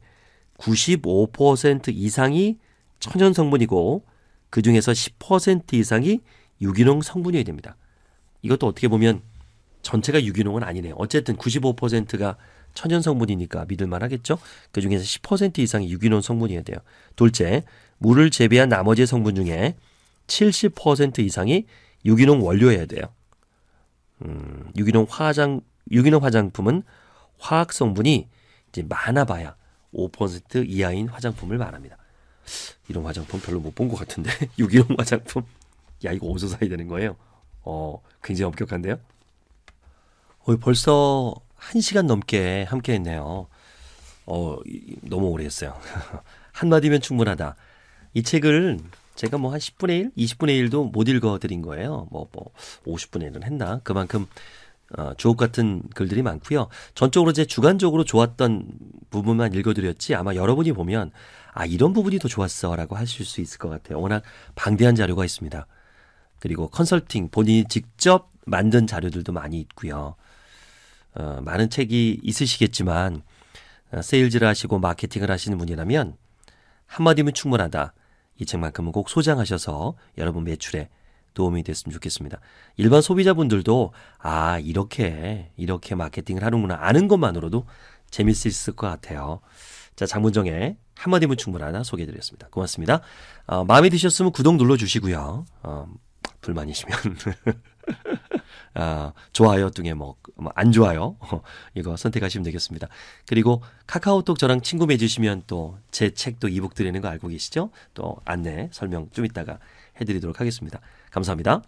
95% 이상이 천연 성분이고 그 중에서 10% 이상이 유기농 성분이어야 됩니다. 이것도 어떻게 보면 전체가 유기농은 아니네요. 어쨌든 95%가 천연 성분이니까 믿을만 하겠죠? 그 중에서 10% 이상이 유기농 성분이어야 돼요. 둘째, 물을 재배한 나머지 성분 중에 70% 이상이 유기농 원료여야 돼요. 음, 유기농 화장, 유기농 화장품은 화학 성분이 이제 많아봐야 5% 이하인 화장품을 말합니다. 이런 화장품 별로 못 본 것 같은데 [laughs] 유기농 화장품 야 이거 어디서 사야 되는 거예요? 어 굉장히 엄격한데요. 어, 벌써 1 시간 넘게 함께했네요. 어 너무 오래했어요. [laughs] 한 마디면 충분하다. 이 책을 제가 뭐 한 10분의 1, 20분의 1도 못 읽어드린 거예요. 뭐, 뭐, 50분의 1은 했나? 그만큼 어, 주옥 같은 글들이 많고요. 전적으로 제 주관적으로 좋았던 부분만 읽어드렸지 아마 여러분이 보면 아 이런 부분이 더 좋았어라고 하실 수 있을 것 같아요. 워낙 방대한 자료가 있습니다. 그리고 컨설팅 본인이 직접 만든 자료들도 많이 있고요. 어, 많은 책이 있으시겠지만 어, 세일즈를 하시고 마케팅을 하시는 분이라면 한마디면 충분하다. 이 책만큼은 꼭 소장하셔서 여러분 매출에 도움이 됐으면 좋겠습니다. 일반 소비자분들도 아 이렇게 이렇게 마케팅을 하는구나 아는 것만으로도 재밌을 수 있을 것 같아요. 자 장문정의 한마디면 충분하나 소개해드렸습니다. 고맙습니다. 어, 마음에 드셨으면 구독 눌러주시고요. 어, 불만이시면 [laughs] 아, 좋아요 등에 뭐안 뭐, 좋아요 [laughs] 이거 선택하시면 되겠습니다. 그리고 카카오톡 저랑 친구 맺으시면 또 제 책도 이북 드리는 거 알고 계시죠? 또 안내 설명 좀 이따가 해드리도록 하겠습니다. 감사합니다.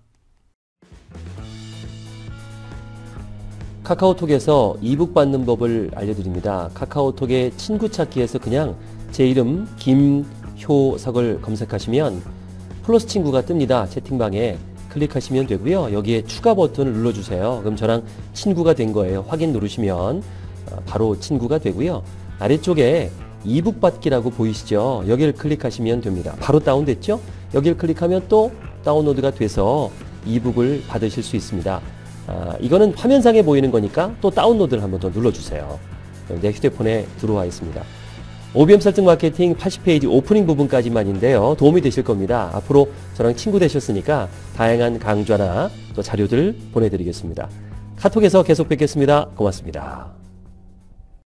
카카오톡에서 이북 받는 법을 알려드립니다. 카카오톡의 친구 찾기에서 그냥 제 이름 김효석을 검색하시면 플러스 친구가 뜹니다. 채팅방에 클릭하시면 되고요. 여기에 추가 버튼을 눌러주세요. 그럼 저랑 친구가 된 거예요. 확인 누르시면 어, 바로 친구가 되고요. 아래쪽에 이북 받기라고 보이시죠? 여기를 클릭하시면 됩니다. 바로 다운됐죠? 여기를 클릭하면 또 다운로드가 돼서 이북을 받으실 수 있습니다. 아, 이거는 화면상에 보이는 거니까 또 다운로드를 한번 더 눌러주세요. 내 휴대폰에 들어와 있습니다. OBM 설득 마케팅 80페이지 오프닝 부분까지만인데요. 도움이 되실 겁니다. 앞으로 저랑 친구 되셨으니까 다양한 강좌나 또 자료들 보내드리겠습니다. 카톡에서 계속 뵙겠습니다. 고맙습니다.